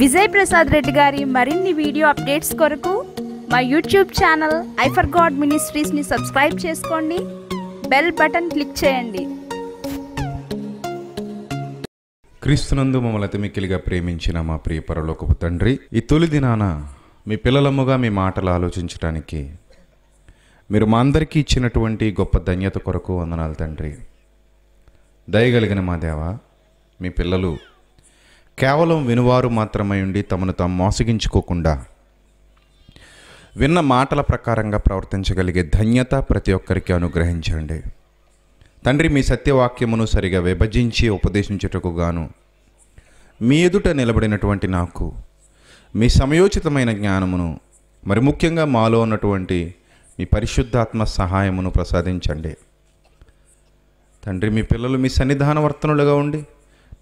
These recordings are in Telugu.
విజయ్ ప్రసాద్ రెడ్డి గారి మరిన్ని వీడియో అప్డేట్స్ కొరకు మా యూట్యూబ్ ఛానల్ ఐఫర్ గాడ్ మినిస్ట్రీస్ని సబ్స్క్రైబ్ చేసుకోండి బెల్ బటన్ క్లిక్ చేయండి క్రీస్తునందు మమ్మల్ని అతిమిక్కిలిగా ప్రేమించిన మా ప్రియ పరలోకపు తండ్రి ఈ తొలి దినాన మీ పిల్లలమ్ముగా మీ మాటలు ఆలోచించడానికి మీరు మా అందరికీ ఇచ్చినటువంటి గొప్ప ధన్యత కొరకు వందనాలు తండ్రి దయగలిగిన మా దేవ మీ పిల్లలు కేవలం వినువారు మాత్రమై ఉండి తమను తాము మోసగించుకోకుండా విన్న మాటల ప్రకారంగా ప్రవర్తించగలిగే ధన్యత ప్రతి ఒక్కరికి అనుగ్రహించండి తండ్రి మీ సత్యవాక్యమును సరిగా విభజించి ఉపదేశించుటకు గాను మీ ఎదుట నిలబడినటువంటి నాకు మీ సమయోచితమైన జ్ఞానమును మరి ముఖ్యంగా మాలో ఉన్నటువంటి మీ పరిశుద్ధాత్మ సహాయమును ప్రసాదించండి తండ్రి మీ పిల్లలు మీ సన్నిధాన వర్తనులుగా ఉండి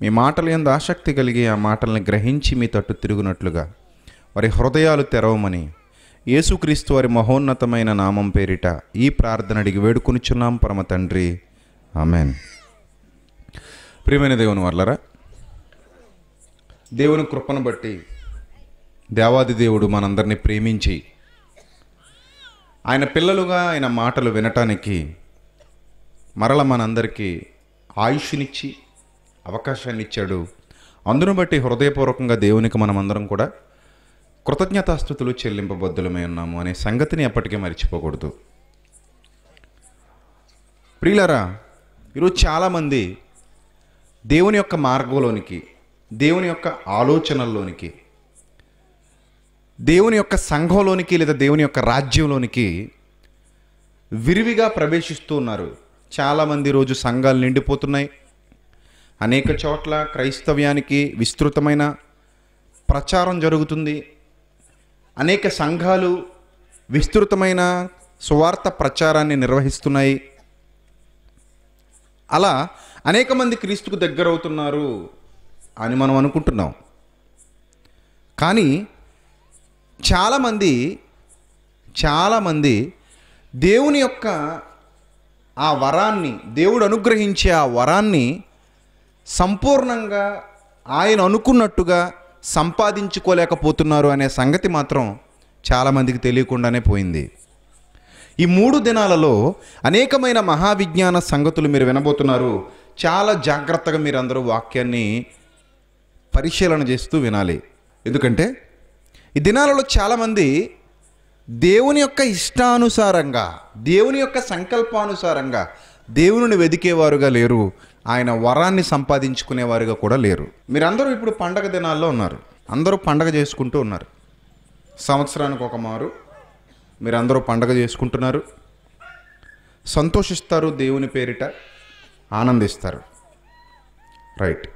మీ మాటలు ఎందు ఆసక్తి కలిగి ఆ మాటల్ని గ్రహించి మీ తట్టు తిరుగునట్లుగా వారి హృదయాలు తెరవమని యేసుక్రీస్తు వారి మహోన్నతమైన నామం పేరిట ఈ ప్రార్థన అడిగి వేడుకొనిచున్నాం పరమ తండ్రి ఆమెన్ ప్రియమైన దేవుని వర్లరా దేవుని కృపను బట్టి దేవాది దేవుడు మనందరినీ ప్రేమించి ఆయన పిల్లలుగా ఆయన మాటలు వినటానికి మరల మనందరికీ ఆయుష్నిచ్చి అవకాశాన్ని ఇచ్చాడు అందును బట్టి హృదయపూర్వకంగా దేవునికి మనమందరం కూడా కృతజ్ఞతాస్థుతులు చెల్లింపబద్దులమై ఉన్నాము అనే సంగతిని ఎప్పటికీ మర్చిపోకూడదు ప్రియులరా ఈరోజు చాలామంది దేవుని యొక్క మార్గంలోనికి దేవుని యొక్క ఆలోచనల్లోనికి దేవుని యొక్క సంఘంలోనికి లేదా దేవుని యొక్క రాజ్యంలోనికి విరివిగా ప్రవేశిస్తూ ఉన్నారు చాలామంది రోజు సంఘాలు నిండిపోతున్నాయి అనేక చోట్ల క్రైస్తవ్యానికి విస్తృతమైన ప్రచారం జరుగుతుంది అనేక సంఘాలు విస్తృతమైన సువార్త ప్రచారాన్ని నిర్వహిస్తున్నాయి అలా అనేక మంది క్రీస్తుకు దగ్గరవుతున్నారు అని మనం అనుకుంటున్నాం కానీ చాలామంది చాలామంది దేవుని యొక్క ఆ వరాన్ని దేవుడు అనుగ్రహించే ఆ వరాన్ని సంపూర్ణంగా ఆయన అనుకున్నట్టుగా సంపాదించుకోలేకపోతున్నారు అనే సంగతి మాత్రం చాలామందికి తెలియకుండానే పోయింది ఈ మూడు దినాలలో అనేకమైన మహావిజ్ఞాన సంగతులు మీరు వినబోతున్నారు చాలా జాగ్రత్తగా మీరందరూ వాక్యాన్ని పరిశీలన చేస్తూ వినాలి ఎందుకంటే ఈ దినాలలో చాలామంది దేవుని యొక్క ఇష్టానుసారంగా దేవుని యొక్క సంకల్పానుసారంగా దేవుని వెదికేవారుగా లేరు ఆయన వరాన్ని సంపాదించుకునేవారుగా కూడా లేరు మీరందరూ ఇప్పుడు పండగ దినాల్లో ఉన్నారు అందరూ పండగ చేసుకుంటూ ఉన్నారు సంవత్సరానికి ఒక మారు మీరందరూ పండగ చేసుకుంటున్నారు సంతోషిస్తారు దేవుని పేరిట ఆనందిస్తారు రైట్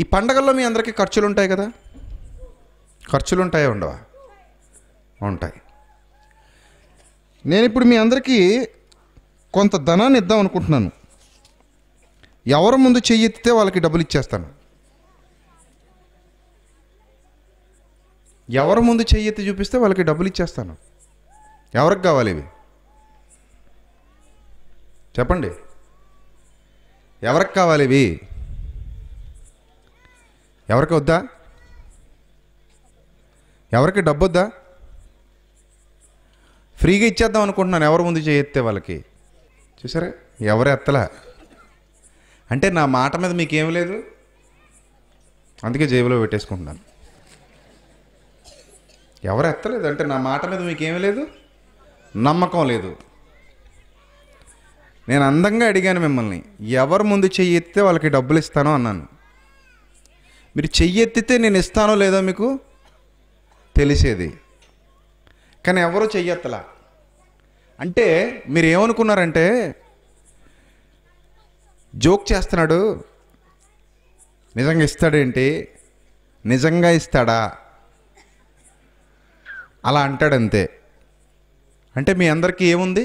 ఈ పండగల్లో మీ అందరికీ ఖర్చులు ఉంటాయి కదా ఖర్చులు ఉంటాయా ఉండవా ఉంటాయి నేను ఇప్పుడు మీ అందరికీ కొంత ధనాన్ని ఇద్దాం అనుకుంటున్నాను ఎవరు ముందు చెయ్యెత్తితే వాళ్ళకి డబ్బులు ఇచ్చేస్తాను ఎవరు ముందు చెయ్యెత్తి చూపిస్తే వాళ్ళకి డబ్బులు ఇచ్చేస్తాను ఎవరికి కావాలి ఇవి చెప్పండి ఎవరికి కావాలి ఇవి ఎవరికి వద్దా ఎవరికి డబ్బు వద్దా ఫ్రీగా ఇచ్చేద్దాం అనుకుంటున్నాను ఎవరు ముందు చేయెత్తే వాళ్ళకి చూసారా ఎవరు ఎత్తలే అంటే నా మాట మీద మీకేం లేదు అందుకే జేబులో పెట్టేసుకుంటున్నాను ఎవరు ఎత్తలేదు అంటే నా మాట మీద మీకేం లేదు నమ్మకం లేదు నేను అందంగా అడిగాను మిమ్మల్ని ఎవరు ముందు చెయ్యి ఎత్తితే వాళ్ళకి డబ్బులు ఇస్తానో అన్నాను మీరు చెయ్యి ఎత్తితే నేను ఇస్తానో లేదో మీకు తెలిసేది కానీ ఎవరు చెయ్యెత్తలా అంటే మీరు ఏమనుకున్నారంటే జోక్ చేస్తున్నాడు నిజంగా ఇస్తాడేంటి నిజంగా ఇస్తాడా అలా అంటాడంతే అంటే మీ అందరికీ ఏముంది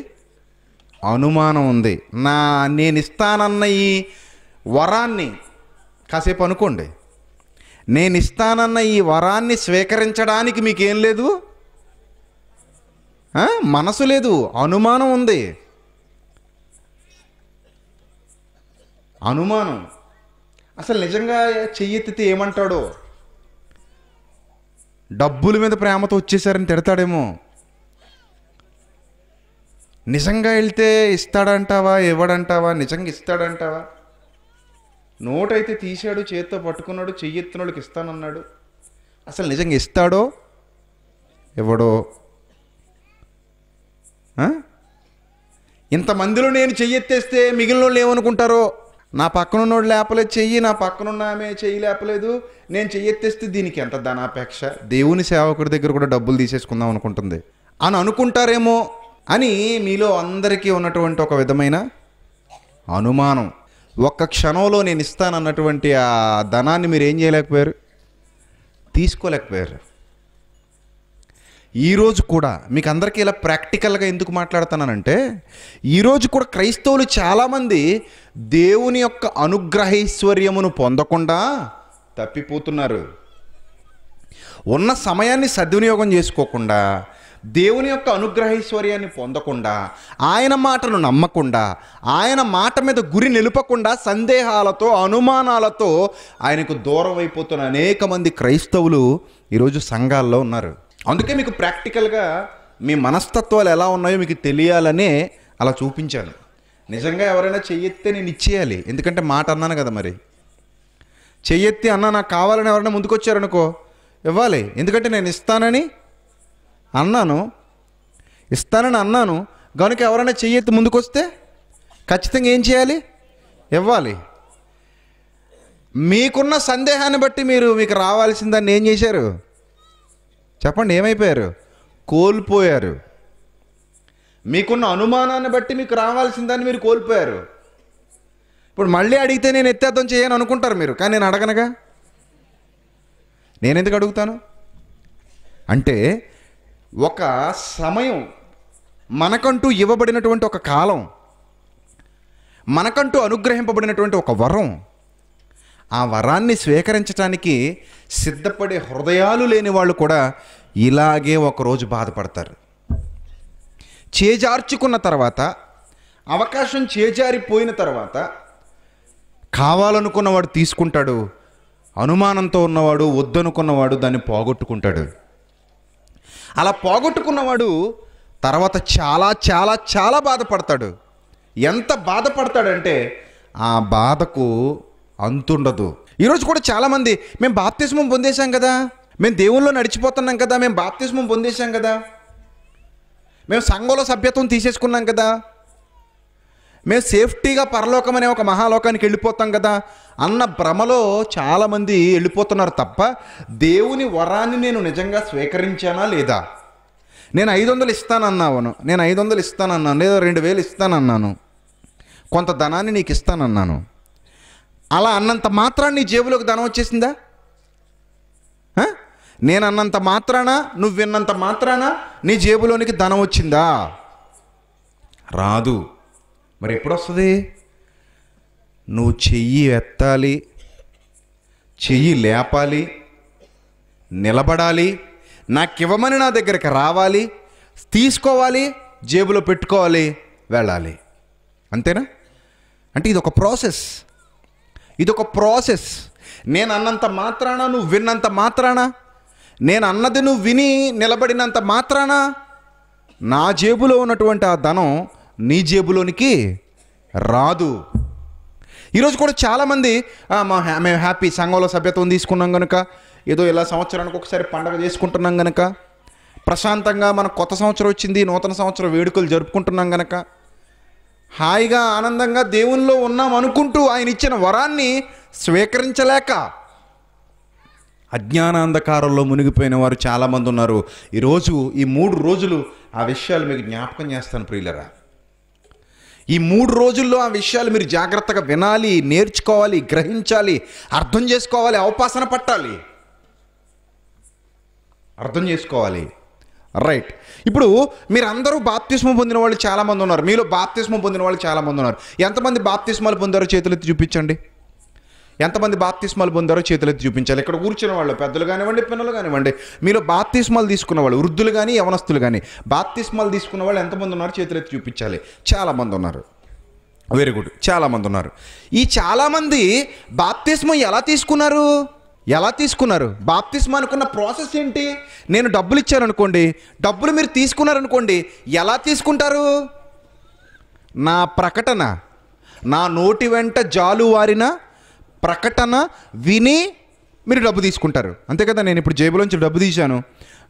అనుమానం ఉంది నా నేను ఇస్తానన్న ఈ వరాన్ని కాసేపు అనుకోండి నేను ఇస్తానన్న ఈ వరాన్ని స్వీకరించడానికి మీకేం లేదు మనసు లేదు అనుమానం ఉంది అనుమానం అసలు నిజంగా చెయ్యెత్తితే ఏమంటాడో డబ్బుల మీద ప్రేమతో వచ్చేసారని తిడతాడేమో నిజంగా వెళ్తే ఇస్తాడంటావా ఇవ్వడంటావా నిజంగా ఇస్తాడంటావా నోటైతే తీశాడు చేత్తో పట్టుకున్నాడు చెయ్యెత్తినోడికి ఇస్తానన్నాడు అసలు నిజంగా ఇస్తాడో ఎవడో ఇంతమందిలో నేను చెయ్యెత్తేస్తే మిగిలిన వాళ్ళు ఏమనుకుంటారో నా పక్కనున్నోడు లేపలేదు చెయ్యి నా పక్కనున్న ఆమె చెయ్యి లేపలేదు నేను చెయ్యెత్తేస్తే దీనికి ఎంత ధనాపేక్ష దేవుని సేవకుడి దగ్గర కూడా డబ్బులు తీసేసుకుందాం అనుకుంటుంది అని అనుకుంటారేమో అని మీలో అందరికీ ఉన్నటువంటి ఒక విధమైన అనుమానం ఒక్క క్షణంలో నేను ఇస్తానన్నటువంటి ఆ ధనాన్ని మీరు ఏం చేయలేకపోయారు తీసుకోలేకపోయారు ఈరోజు కూడా మీకు అందరికీ ఇలా ప్రాక్టికల్గా ఎందుకు మాట్లాడుతున్నానంటే ఈరోజు కూడా క్రైస్తవులు చాలామంది దేవుని యొక్క అనుగ్రహైశ్వర్యమును పొందకుండా తప్పిపోతున్నారు ఉన్న సమయాన్ని సద్వినియోగం చేసుకోకుండా దేవుని యొక్క అనుగ్రహైశ్వర్యాన్ని పొందకుండా ఆయన మాటను నమ్మకుండా ఆయన మాట మీద గురి నిలుపకుండా సందేహాలతో అనుమానాలతో ఆయనకు దూరం అయిపోతున్న అనేక మంది క్రైస్తవులు ఈరోజు సంఘాల్లో ఉన్నారు అందుకే మీకు ప్రాక్టికల్గా మీ మనస్తత్వాలు ఎలా ఉన్నాయో మీకు తెలియాలనే అలా చూపించాను నిజంగా ఎవరైనా చెయ్యెత్తే నేను ఇచ్చేయాలి ఎందుకంటే మాట అన్నాను కదా మరి చెయ్యెత్తి అన్న నాకు కావాలని ఎవరైనా ముందుకొచ్చారనుకో ఇవ్వాలి ఎందుకంటే నేను ఇస్తానని అన్నాను ఇస్తానని అన్నాను కనుక ఎవరైనా చెయ్యెత్తి ముందుకొస్తే ఖచ్చితంగా ఏం చేయాలి ఇవ్వాలి మీకున్న సందేహాన్ని బట్టి మీరు మీకు రావాల్సిన దాన్ని ఏం చేశారు చెప్పండి ఏమైపోయారు కోల్పోయారు మీకున్న అనుమానాన్ని బట్టి మీకు రావాల్సిందని మీరు కోల్పోయారు ఇప్పుడు మళ్ళీ అడిగితే నేను ఎత్తార్థం చేయను అనుకుంటారు మీరు కానీ నేను అడగనగా నేను ఎందుకు అడుగుతాను అంటే ఒక సమయం మనకంటూ ఇవ్వబడినటువంటి ఒక కాలం మనకంటూ అనుగ్రహింపబడినటువంటి ఒక వరం ఆ వరాన్ని స్వీకరించడానికి సిద్ధపడే హృదయాలు లేని వాళ్ళు కూడా ఇలాగే ఒకరోజు బాధపడతారు చేజార్చుకున్న తర్వాత అవకాశం చేజారిపోయిన తర్వాత కావాలనుకున్నవాడు తీసుకుంటాడు అనుమానంతో ఉన్నవాడు వద్దనుకున్నవాడు దాన్ని పోగొట్టుకుంటాడు అలా పోగొట్టుకున్నవాడు తర్వాత చాలా చాలా చాలా బాధపడతాడు ఎంత బాధపడతాడంటే ఆ బాధకు అంతుండదు ఈరోజు కూడా చాలామంది మేము బాప్తిస్మం పొందేశాం కదా మేము దేవుల్లో నడిచిపోతున్నాం కదా మేము బాప్తిస్మం పొందేశాం కదా మేము సంఘంలో సభ్యత్వం తీసేసుకున్నాం కదా మేము సేఫ్టీగా పరలోకం అనే ఒక మహాలోకానికి వెళ్ళిపోతాం కదా అన్న భ్రమలో చాలామంది వెళ్ళిపోతున్నారు తప్ప దేవుని వరాన్ని నేను నిజంగా స్వీకరించానా లేదా నేను ఐదు వందలు ఇస్తానన్నావును నేను ఐదు వందలు ఇస్తానన్నాను లేదా రెండు వేలు ఇస్తానన్నాను కొంత ధనాన్ని నీకు ఇస్తానన్నాను అలా అన్నంత మాత్రాన్ని నీ జేబులోకి ధనం వచ్చేసిందా నేను అన్నంత మాత్రాన నువ్వు విన్నంత మాత్రాన నీ జేబులోనికి ధనం వచ్చిందా రాదు మరి ఎప్పుడు వస్తుంది నువ్వు చెయ్యి ఎత్తాలి చెయ్యి లేపాలి నిలబడాలి నాకివ్వమని నా దగ్గరికి రావాలి తీసుకోవాలి జేబులో పెట్టుకోవాలి వెళ్ళాలి అంతేనా అంటే ఇది ఒక ప్రాసెస్ ఇది ఒక ప్రాసెస్ నేను అన్నంత మాత్రాన నువ్వు విన్నంత మాత్రాన నేను అన్నది నువ్వు విని నిలబడినంత మాత్రాన నా జేబులో ఉన్నటువంటి ఆ ధనం నీ జేబులోనికి రాదు ఈరోజు కూడా చాలామంది మా మేము హ్యాపీ సంఘంలో సభ్యత్వం తీసుకున్నాం కనుక ఏదో ఇలా సంవత్సరానికి ఒకసారి పండగ చేసుకుంటున్నాం కనుక ప్రశాంతంగా మన కొత్త సంవత్సరం వచ్చింది నూతన సంవత్సరం వేడుకలు జరుపుకుంటున్నాం కనుక హాయిగా ఆనందంగా దేవునిలో ఉన్నాం అనుకుంటూ ఆయన ఇచ్చిన వరాన్ని స్వీకరించలేక అజ్ఞానాంధకారంలో మునిగిపోయిన వారు చాలామంది ఉన్నారు ఈరోజు ఈ మూడు రోజులు ఆ విషయాలు మీకు జ్ఞాపకం చేస్తాను ప్రియులరా ఈ మూడు రోజుల్లో ఆ విషయాలు మీరు జాగ్రత్తగా వినాలి నేర్చుకోవాలి గ్రహించాలి అర్థం చేసుకోవాలి అవపాసన పట్టాలి అర్థం చేసుకోవాలి రైట్ ఇప్పుడు మీరు అందరూ బాప్తిస్మ పొందిన వాళ్ళు చాలామంది ఉన్నారు మీలో బాప్తిస్మ పొందిన వాళ్ళు చాలామంది ఉన్నారు ఎంతమంది బాప్తిస్మాలు పొందారో చేతులెత్తి చూపించండి ఎంతమంది బాప్తిస్మాలు పొందారో చేతులెత్తి చూపించాలి ఇక్కడ కూర్చున్న వాళ్ళు పెద్దలు కానివ్వండి పిల్లలు కానివ్వండి మీలో బాప్తిస్మాలు తీసుకున్న వాళ్ళు వృద్ధులు కానీ యవనస్తులు కానీ బాప్తిస్మాలు తీసుకున్న వాళ్ళు ఎంతమంది ఉన్నారు చేతులెత్తి చూపించాలి చాలామంది ఉన్నారు వెరీ గుడ్ చాలామంది ఉన్నారు ఈ చాలామంది బాప్తిస్మం ఎలా తీసుకున్నారు ఎలా తీసుకున్నారు బాప్తిస్మ అనుకున్న ప్రాసెస్ ఏంటి నేను డబ్బులు ఇచ్చాను అనుకోండి డబ్బులు మీరు తీసుకున్నారనుకోండి ఎలా తీసుకుంటారు నా ప్రకటన నా నోటి వెంట జాలు వారిన ప్రకటన విని మీరు డబ్బు తీసుకుంటారు అంతే కదా నేను ఇప్పుడు జేబులోంచి డబ్బు తీశాను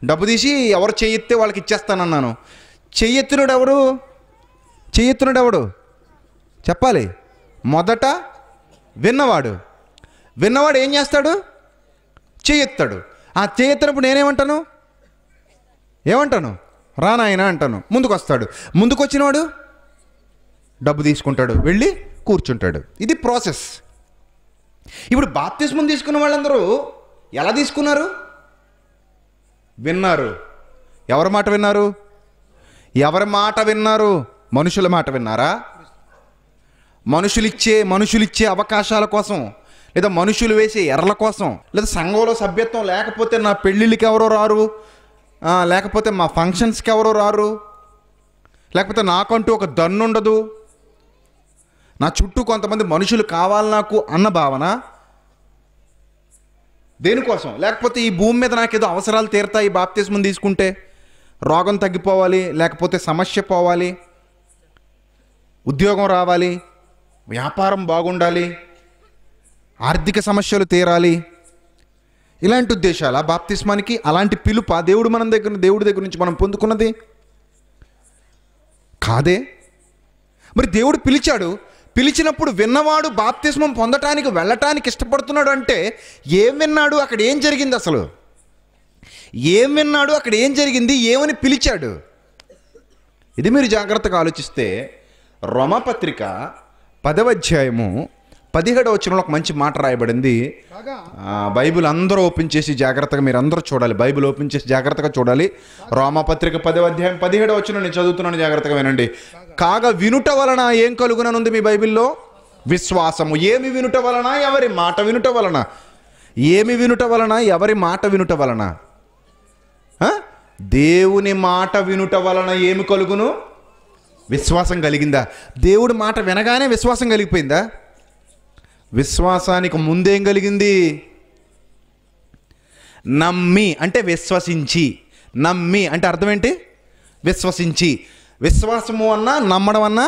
డబ్బు తీసి ఎవరు చేయెత్తే వాళ్ళకి ఇచ్చేస్తానన్నాను చెయ్యెత్తినోడు ఎవడు చెయ్యెత్తినోడు ఎవడు చెప్పాలి మొదట విన్నవాడు విన్నవాడు ఏం చేస్తాడు చేయెత్తాడు ఆ చేయెత్తినప్పుడు నేనేమంటాను ఏమంటాను రానాయన అంటాను ముందుకొస్తాడు ముందుకొచ్చినవాడు డబ్బు తీసుకుంటాడు వెళ్ళి కూర్చుంటాడు ఇది ప్రాసెస్ ఇప్పుడు బాప్తిస్మం తీసుకున్న వాళ్ళందరూ ఎలా తీసుకున్నారు విన్నారు ఎవరి మాట విన్నారు ఎవరి మాట విన్నారు మనుషుల మాట విన్నారా మనుషులిచ్చే మనుషులిచ్చే అవకాశాల కోసం లేదా మనుషులు వేసే ఎర్రల కోసం లేదా సంఘంలో సభ్యత్వం లేకపోతే నా పెళ్ళిళ్ళకి ఎవరో రారు లేకపోతే మా ఫంక్షన్స్కి ఎవరో రారు లేకపోతే నాకంటూ ఒక దన్ను ఉండదు నా చుట్టూ కొంతమంది మనుషులు కావాలి నాకు అన్న భావన దేనికోసం లేకపోతే ఈ భూమి మీద నాకు ఏదో అవసరాలు తీరుతాయి బాప్తిజం తీసుకుంటే రోగం తగ్గిపోవాలి లేకపోతే సమస్య పోవాలి ఉద్యోగం రావాలి వ్యాపారం బాగుండాలి ఆర్థిక సమస్యలు తీరాలి ఇలాంటి ఉద్దేశాల బాప్తిస్మానికి అలాంటి పిలుప దేవుడు మనం దగ్గర దేవుడి దగ్గర నుంచి మనం పొందుకున్నది కాదే మరి దేవుడు పిలిచాడు పిలిచినప్పుడు విన్నవాడు బాప్తిస్మం పొందటానికి వెళ్ళటానికి ఇష్టపడుతున్నాడు అంటే ఏం విన్నాడు అక్కడ ఏం జరిగింది అసలు ఏం విన్నాడు అక్కడ ఏం జరిగింది ఏమని పిలిచాడు ఇది మీరు జాగ్రత్తగా ఆలోచిస్తే రమపత్రిక పదవ అధ్యాయము పదిహేడవ వచనంలో ఒక మంచి మాట రాయబడింది బైబిల్ అందరూ ఓపెన్ చేసి జాగ్రత్తగా మీరు అందరూ చూడాలి బైబిల్ ఓపెన్ చేసి జాగ్రత్తగా చూడాలి రోమపత్రిక పదవ అధ్యాయం పదిహేడవ వచ్చిన నేను చదువుతున్నాను జాగ్రత్తగా వినండి కాగా వినుట వలన ఏం కలుగుననుంది మీ బైబిల్లో విశ్వాసము ఏమి వినుట వలన ఎవరి మాట వినుట వలన ఏమి వినుట వలన ఎవరి మాట వినుట వలన దేవుని మాట వినుట వలన ఏమి కలుగును విశ్వాసం కలిగిందా దేవుడి మాట వినగానే విశ్వాసం కలిగిపోయిందా విశ్వాసానికి ముందేం కలిగింది నమ్మి అంటే విశ్వసించి నమ్మి అంటే అర్థం ఏంటి విశ్వసించి విశ్వాసము అన్నా నమ్మడం అన్నా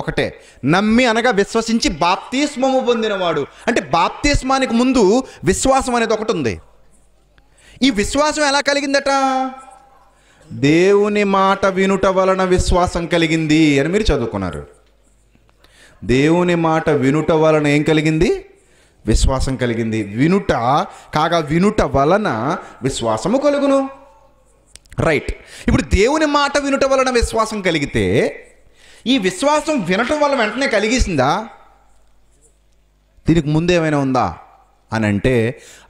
ఒకటే నమ్మి అనగా విశ్వసించి బాప్తీస్మము పొందినవాడు అంటే బాప్తీస్మానికి ముందు విశ్వాసం అనేది ఒకటి ఉంది ఈ విశ్వాసం ఎలా కలిగిందట దేవుని మాట వినుట వలన విశ్వాసం కలిగింది అని మీరు చదువుకున్నారు దేవుని మాట వినుట వలన ఏం కలిగింది విశ్వాసం కలిగింది వినుట కాగా వినుట వలన విశ్వాసము కలుగును రైట్ ఇప్పుడు దేవుని మాట వినుట వలన విశ్వాసం కలిగితే ఈ విశ్వాసం వినటం వల్ల వెంటనే కలిగిసిందా దీనికి ముందేమైనా ఉందా అని అంటే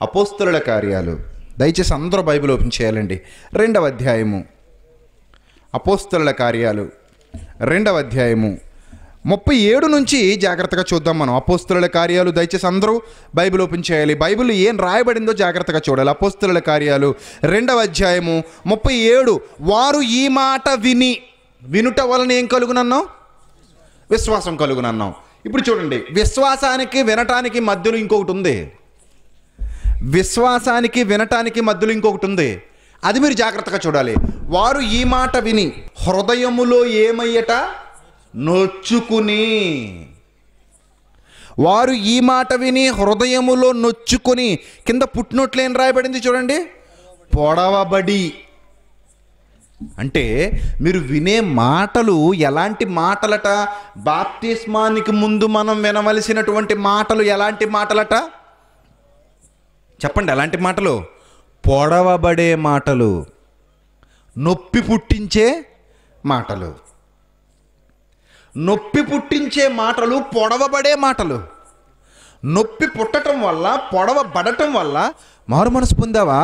అపోస్తుల కార్యాలు దయచేసి అందరూ బైబిల్ ఓపెన్ చేయాలండి రెండవ అధ్యాయము అపోస్తుల కార్యాలు రెండవ అధ్యాయము ముప్పై ఏడు నుంచి జాగ్రత్తగా చూద్దాం మనం అపోస్తుల కార్యాలు దయచేసి అందరూ బైబిల్ ఓపెన్ చేయాలి బైబిల్ ఏం రాయబడిందో జాగ్రత్తగా చూడాలి అపోస్తుల కార్యాలు రెండవ అధ్యాయము ముప్పై ఏడు వారు ఈ మాట విని వినుట వలన ఏం కలుగునన్నాం విశ్వాసం కలుగునన్నాం ఇప్పుడు చూడండి విశ్వాసానికి వినటానికి మధ్యలో ఇంకొకటి ఉంది విశ్వాసానికి వినటానికి మధ్యలో ఇంకొకటి ఉంది అది మీరు జాగ్రత్తగా చూడాలి వారు ఈ మాట విని హృదయములో ఏమయ్యట నొచ్చుకుని వారు ఈ మాట విని హృదయములో నొచ్చుకొని కింద పుట్టినట్లు ఏం రాయబడింది చూడండి పొడవబడి అంటే మీరు వినే మాటలు ఎలాంటి మాటలట బాప్తిస్మానికి ముందు మనం వినవలసినటువంటి మాటలు ఎలాంటి మాటలట చెప్పండి ఎలాంటి మాటలు పొడవబడే మాటలు నొప్పి పుట్టించే మాటలు నొప్పి పుట్టించే మాటలు పొడవబడే మాటలు నొప్పి పుట్టడం వల్ల పొడవబడటం వల్ల మారు మనసు పొందావా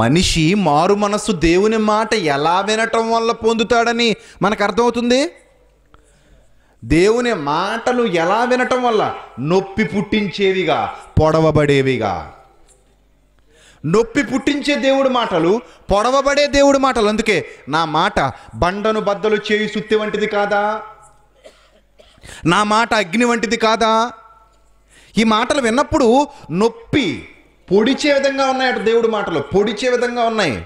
మనిషి మారు మనసు దేవుని మాట ఎలా వినటం వల్ల పొందుతాడని మనకు అర్థమవుతుంది దేవుని మాటలు ఎలా వినటం వల్ల నొప్పి పుట్టించేవిగా పొడవబడేవిగా నొప్పి పుట్టించే దేవుడు మాటలు పొడవబడే దేవుడు మాటలు అందుకే నా మాట బండను బద్దలు చేయి సుత్తి వంటిది కాదా నా మాట అగ్ని వంటిది కాదా ఈ మాటలు విన్నప్పుడు నొప్పి పొడిచే విధంగా ఉన్నాయట దేవుడు మాటలు పొడిచే విధంగా ఉన్నాయి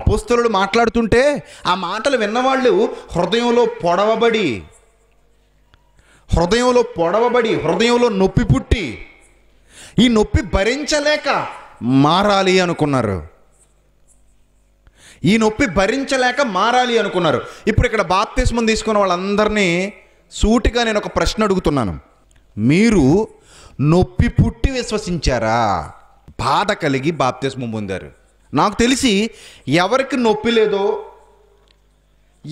అపోస్తలు మాట్లాడుతుంటే ఆ మాటలు విన్నవాళ్ళు హృదయంలో పొడవబడి హృదయంలో పొడవబడి హృదయంలో నొప్పి పుట్టి ఈ నొప్పి భరించలేక మారాలి అనుకున్నారు ఈ నొప్పి భరించలేక మారాలి అనుకున్నారు ఇప్పుడు ఇక్కడ బాప్తిస్మం తీసుకున్న వాళ్ళందరినీ సూటిగా నేను ఒక ప్రశ్న అడుగుతున్నాను మీరు నొప్పి పుట్టి విశ్వసించారా బాధ కలిగి బాప్తిస్మం పొందారు నాకు తెలిసి ఎవరికి నొప్పి లేదో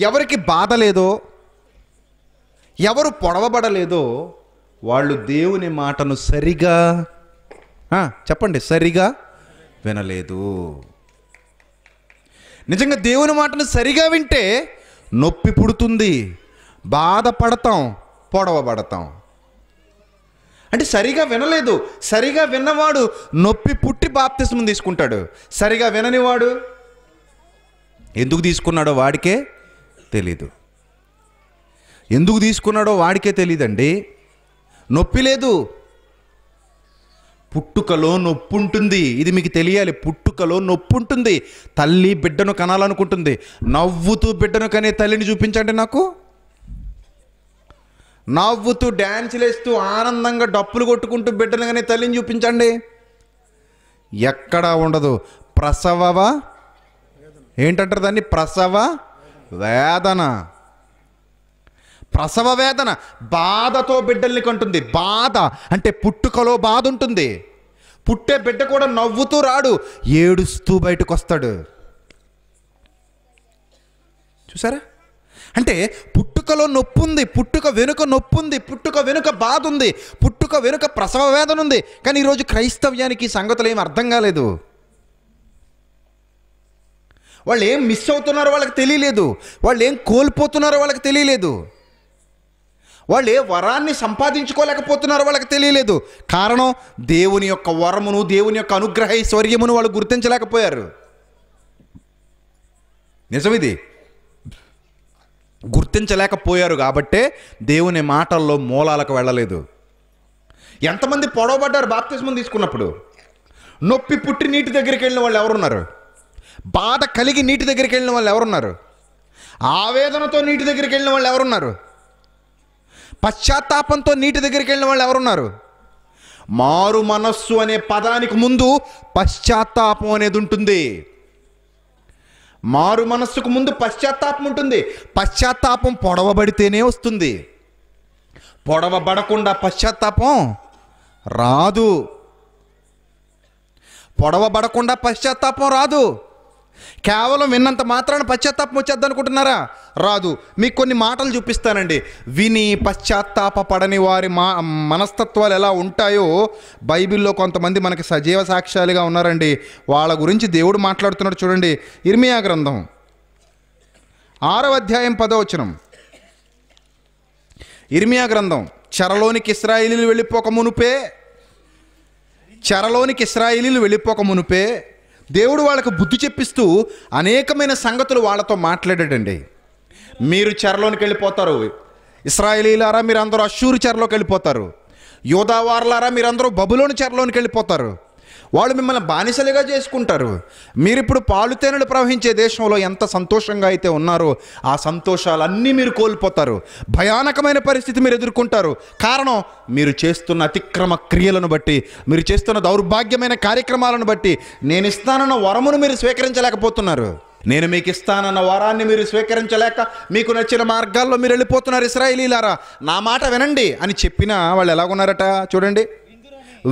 ఎవరికి బాధ లేదో ఎవరు పొడవబడలేదో వాళ్ళు దేవుని మాటను సరిగా చెప్పండి సరిగా వినలేదు నిజంగా దేవుని మాటను సరిగా వింటే నొప్పి పుడుతుంది బాధపడతాం పొడవబడతాం అంటే సరిగా వినలేదు సరిగా విన్నవాడు నొప్పి పుట్టి బాప్తిస్మం తీసుకుంటాడు సరిగా విననివాడు ఎందుకు తీసుకున్నాడో వాడికే తెలీదు ఎందుకు తీసుకున్నాడో వాడికే తెలియదండి నొప్పి లేదు పుట్టుకలో నొప్పి ఉంటుంది ఇది మీకు తెలియాలి పుట్టుకలో నొప్పి ఉంటుంది తల్లి బిడ్డను కనాలనుకుంటుంది నవ్వుతూ బిడ్డను కనే తల్లిని చూపించండి నాకు నవ్వుతూ డ్యాన్సులు వేస్తూ ఆనందంగా డప్పులు కొట్టుకుంటూ బిడ్డను కానీ తల్లిని చూపించండి ఎక్కడా ఉండదు ప్రసవవా ఏంటంటారు దాన్ని ప్రసవ వేదన ప్రసవ వేదన బాధతో బిడ్డల్ని కంటుంది బాధ అంటే పుట్టుకలో బాధ ఉంటుంది పుట్టే బిడ్డ కూడా నవ్వుతూ రాడు ఏడుస్తూ బయటకు వస్తాడు చూసారా అంటే పుట్టుకలో నొప్పు ఉంది పుట్టుక వెనుక నొప్పు ఉంది పుట్టుక వెనుక బాధ ఉంది పుట్టుక వెనుక ప్రసవ వేదన ఉంది కానీ ఈరోజు క్రైస్తవ్యానికి సంగతులు ఏమి అర్థం కాలేదు వాళ్ళు ఏం మిస్ అవుతున్నారో వాళ్ళకి తెలియలేదు వాళ్ళు ఏం కోల్పోతున్నారో వాళ్ళకి తెలియలేదు వాళ్ళు ఏ వరాన్ని సంపాదించుకోలేకపోతున్నారో వాళ్ళకి తెలియలేదు కారణం దేవుని యొక్క వరమును దేవుని యొక్క అనుగ్రహ ఐశ్వర్యమును వాళ్ళు గుర్తించలేకపోయారు నిజమిది గుర్తించలేకపోయారు కాబట్టే దేవుని మాటల్లో మూలాలకు వెళ్ళలేదు ఎంతమంది పొడవబడ్డారు బాప్తిజం తీసుకున్నప్పుడు నొప్పి పుట్టి నీటి దగ్గరికి వెళ్ళిన వాళ్ళు ఎవరున్నారు బాధ కలిగి నీటి దగ్గరికి వెళ్ళిన వాళ్ళు ఎవరున్నారు ఆవేదనతో నీటి దగ్గరికి వెళ్ళిన వాళ్ళు ఎవరున్నారు పశ్చాత్తాపంతో నీటి దగ్గరికి వెళ్ళిన వాళ్ళు ఎవరున్నారు మారు మనస్సు అనే పదానికి ముందు పశ్చాత్తాపం అనేది ఉంటుంది మారు మనస్సుకు ముందు పశ్చాత్తాపం ఉంటుంది పశ్చాత్తాపం పొడవబడితేనే వస్తుంది పొడవబడకుండా పశ్చాత్తాపం రాదు పొడవబడకుండా పశ్చాత్తాపం రాదు కేవలం విన్నంత మాత్రాన పశ్చాత్తాపం వచ్చేద్దాం అనుకుంటున్నారా రాదు మీకు కొన్ని మాటలు చూపిస్తానండి విని పశ్చాత్తాప పడని వారి మా మనస్తత్వాలు ఎలా ఉంటాయో బైబిల్లో కొంతమంది మనకి సజీవ సాక్ష్యాలుగా ఉన్నారండి వాళ్ళ గురించి దేవుడు మాట్లాడుతున్నాడు చూడండి ఇర్మియా గ్రంథం ఆరవ అధ్యాయం పదవచనం ఇర్మియా గ్రంథం చెరలోనికి ఇస్రాయిలీలు వెళ్ళిపోక మునుపే చెరలోనికి ఇస్రాయిలీలు వెళ్ళిపోక మునుపే దేవుడు వాళ్ళకు బుద్ధి చెప్పిస్తూ అనేకమైన సంగతులు వాళ్ళతో మాట్లాడాడండి మీరు చెరలోనికి వెళ్ళిపోతారు ఇస్రాయేలీలారా మీరు అందరూ అశూరు చెరలోకి వెళ్ళిపోతారు యోధావారులారా మీరందరూ బబులోని చెరలోనికి వెళ్ళిపోతారు వాళ్ళు మిమ్మల్ని బానిసలుగా చేసుకుంటారు మీరు ఇప్పుడు పాలుతేనెలు ప్రవహించే దేశంలో ఎంత సంతోషంగా అయితే ఉన్నారో ఆ సంతోషాలన్నీ మీరు కోల్పోతారు భయానకమైన పరిస్థితి మీరు ఎదుర్కొంటారు కారణం మీరు చేస్తున్న అతిక్రమ క్రియలను బట్టి మీరు చేస్తున్న దౌర్భాగ్యమైన కార్యక్రమాలను బట్టి నేను ఇస్తానన్న వరమును మీరు స్వీకరించలేకపోతున్నారు నేను మీకు ఇస్తానన్న వరాన్ని మీరు స్వీకరించలేక మీకు నచ్చిన మార్గాల్లో మీరు వెళ్ళిపోతున్నారు ఇస్రాయిలీలారా నా మాట వినండి అని చెప్పినా వాళ్ళు ఎలాగున్నారట చూడండి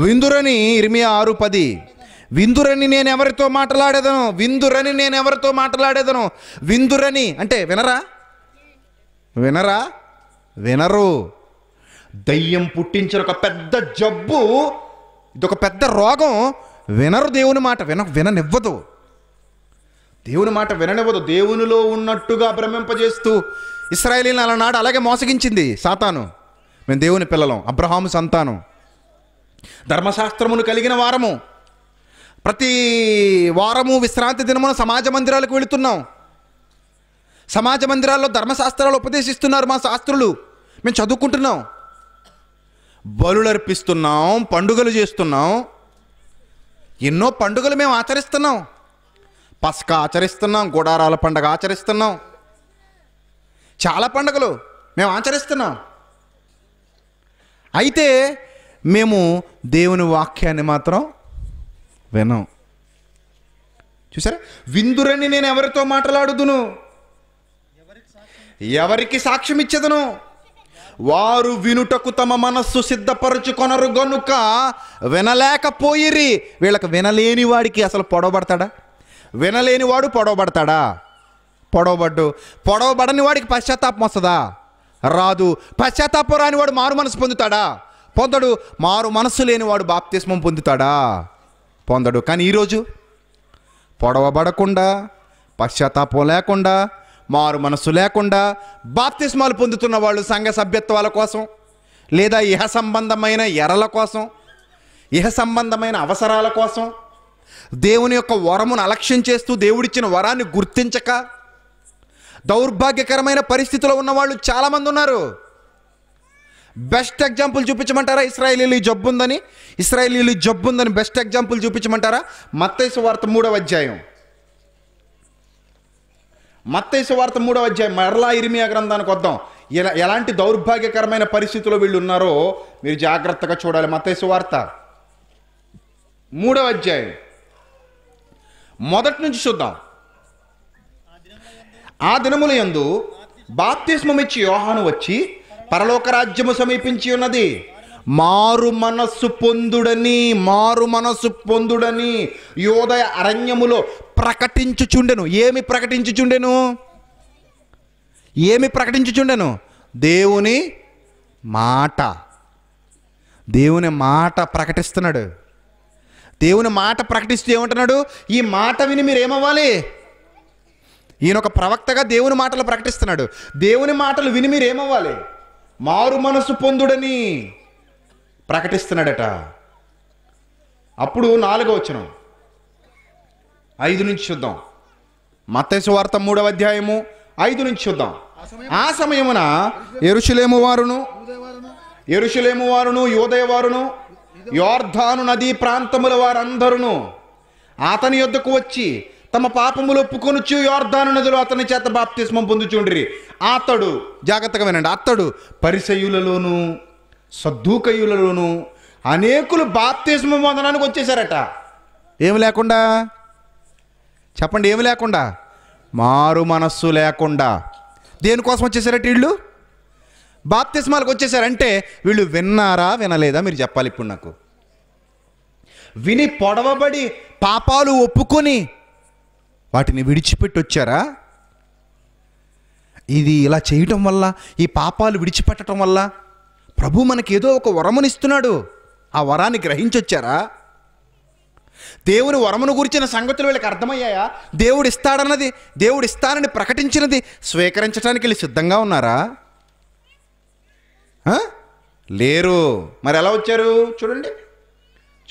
విందురని ఇరిమియా ఆరు పది విందురని నేను ఎవరితో మాట్లాడేదను విందురని నేను ఎవరితో మాట్లాడేదను విందురని అంటే వినరా వినరా వినరు దయ్యం పుట్టించిన ఒక పెద్ద జబ్బు ఇది ఒక పెద్ద రోగం వినరు దేవుని మాట విన విననివ్వదు దేవుని మాట విననివ్వదు దేవునిలో ఉన్నట్టుగా భ్రమింపజేస్తూ ఇస్రాయేలీని అలనాడు అలాగే మోసగించింది సాతాను మేము దేవుని పిల్లలం అబ్రహాము సంతానం ధర్మశాస్త్రమును కలిగిన వారము ప్రతి వారము విశ్రాంతి దినమున సమాజ మందిరాలకు వెళుతున్నాం సమాజ మందిరాల్లో ధర్మశాస్త్రాలు ఉపదేశిస్తున్నారు మా శాస్త్రులు మేము చదువుకుంటున్నాం బలులర్పిస్తున్నాం పండుగలు చేస్తున్నాం ఎన్నో పండుగలు మేము ఆచరిస్తున్నాం పసక ఆచరిస్తున్నాం గుడారాల పండగ ఆచరిస్తున్నాం చాలా పండుగలు మేము ఆచరిస్తున్నాం అయితే మేము దేవుని వాక్యాన్ని మాత్రం వినం చూసారా విందురని నేను ఎవరితో మాట్లాడుదును ఎవరికి సాక్ష్యం ఇచ్చేదను వారు వినుటకు తమ మనస్సు సిద్ధపరచుకొనరు గనుక వినలేకపోయిరి వీళ్ళకి వినలేని వాడికి అసలు పొడవబడతాడా వినలేని వాడు పొడవబడతాడా పొడవబడ్డు పొడవబడని వాడికి పశ్చాత్తాపం వస్తుందా రాదు పశ్చాత్తాపం రాని వాడు మారు మనసు పొందుతాడా పొందడు మారు మనసు లేనివాడు బాప్తిస్మం పొందుతాడా పొందడు కానీ ఈరోజు పొడవబడకుండా పశ్చాత్తాపం లేకుండా మారు మనస్సు లేకుండా బాప్తిస్మాలు పొందుతున్న వాళ్ళు సంఘ సభ్యత్వాల కోసం లేదా ఇహ సంబంధమైన ఎరల కోసం ఇహ సంబంధమైన అవసరాల కోసం దేవుని యొక్క వరమును అలక్ష్యం చేస్తూ దేవుడిచ్చిన వరాన్ని గుర్తించక దౌర్భాగ్యకరమైన పరిస్థితిలో ఉన్నవాళ్ళు చాలామంది ఉన్నారు బెస్ట్ ఎగ్జాంపుల్ చూపించమంటారా ఇస్రాయలీలు జబ్బు ఉందని ఇస్రాయలీలు జబ్బు ఉందని బెస్ట్ ఎగ్జాంపుల్ చూపించమంటారా మత్తైసు వార్త మూడవ అధ్యాయం మత్తైసు వార్త మూడవ అధ్యాయం మరలా ఇరిమియా గ్రంథానికి వద్దాం ఎలా ఎలాంటి దౌర్భాగ్యకరమైన పరిస్థితుల్లో వీళ్ళు ఉన్నారో మీరు జాగ్రత్తగా చూడాలి మత్తైసు వార్త మూడవ అధ్యాయం మొదటి నుంచి చూద్దాం ఆ దినముల ఎందు బాప్తిస్మమిచ్చి యోహాను వచ్చి పరలోక రాజ్యము సమీపించి ఉన్నది మారు మనస్సు పొందుడని మారు మనస్సు పొందుడని యోదయ అరణ్యములో ప్రకటించుచుండెను ఏమి ప్రకటించుచుండెను ఏమి ప్రకటించుచుండెను దేవుని మాట దేవుని మాట ప్రకటిస్తున్నాడు దేవుని మాట ప్రకటిస్తూ ఏమంటున్నాడు ఈ మాట విని మీరు ఏమవ్వాలి ఈయన ఒక ప్రవక్తగా దేవుని మాటలు ప్రకటిస్తున్నాడు దేవుని మాటలు విని మీరు ఏమవ్వాలి మారు మనసు పొందుడని ప్రకటిస్తున్నాడట అప్పుడు నాలుగో వచ్చిన ఐదు నుంచి చూద్దాం మత్స్సు వార్త మూడవ అధ్యాయము ఐదు నుంచి చూద్దాం ఆ సమయమున ఎరుషులేము వారును ఎరుషులేము వారును యోదయవారును యోర్ధాను నదీ ప్రాంతముల వారందరును అతని యొద్దకు వచ్చి తమ పాపములు ఒప్పుకొనుచు యోర్ధాను నదిలో అతని చేత బాప్తిస్మం పొందుచుండ్రి అతడు జాగ్రత్తగా వినండి అతడు పరిసయులలోను సద్దుకయులలోను అనేకులు బాప్తిస్మం పొందడానికి వచ్చేసారట ఏమి లేకుండా చెప్పండి ఏమి లేకుండా మారు మనస్సు లేకుండా దేనికోసం వచ్చేసారట వీళ్ళు బాప్తిస్మాలకు వచ్చేసారంటే వీళ్ళు విన్నారా వినలేదా మీరు చెప్పాలి ఇప్పుడు నాకు విని పొడవబడి పాపాలు ఒప్పుకొని వాటిని విడిచిపెట్టి వచ్చారా ఇది ఇలా చేయటం వల్ల ఈ పాపాలు విడిచిపెట్టడం వల్ల ప్రభు మనకి ఏదో ఒక వరమునిస్తున్నాడు ఆ వరాన్ని గ్రహించొచ్చారా దేవుని వరమును గురించిన సంగతులు వీళ్ళకి అర్థమయ్యాయా దేవుడు ఇస్తాడన్నది దేవుడు ఇస్తానని ప్రకటించినది స్వీకరించడానికి వీళ్ళు సిద్ధంగా ఉన్నారా లేరు మరి ఎలా వచ్చారు చూడండి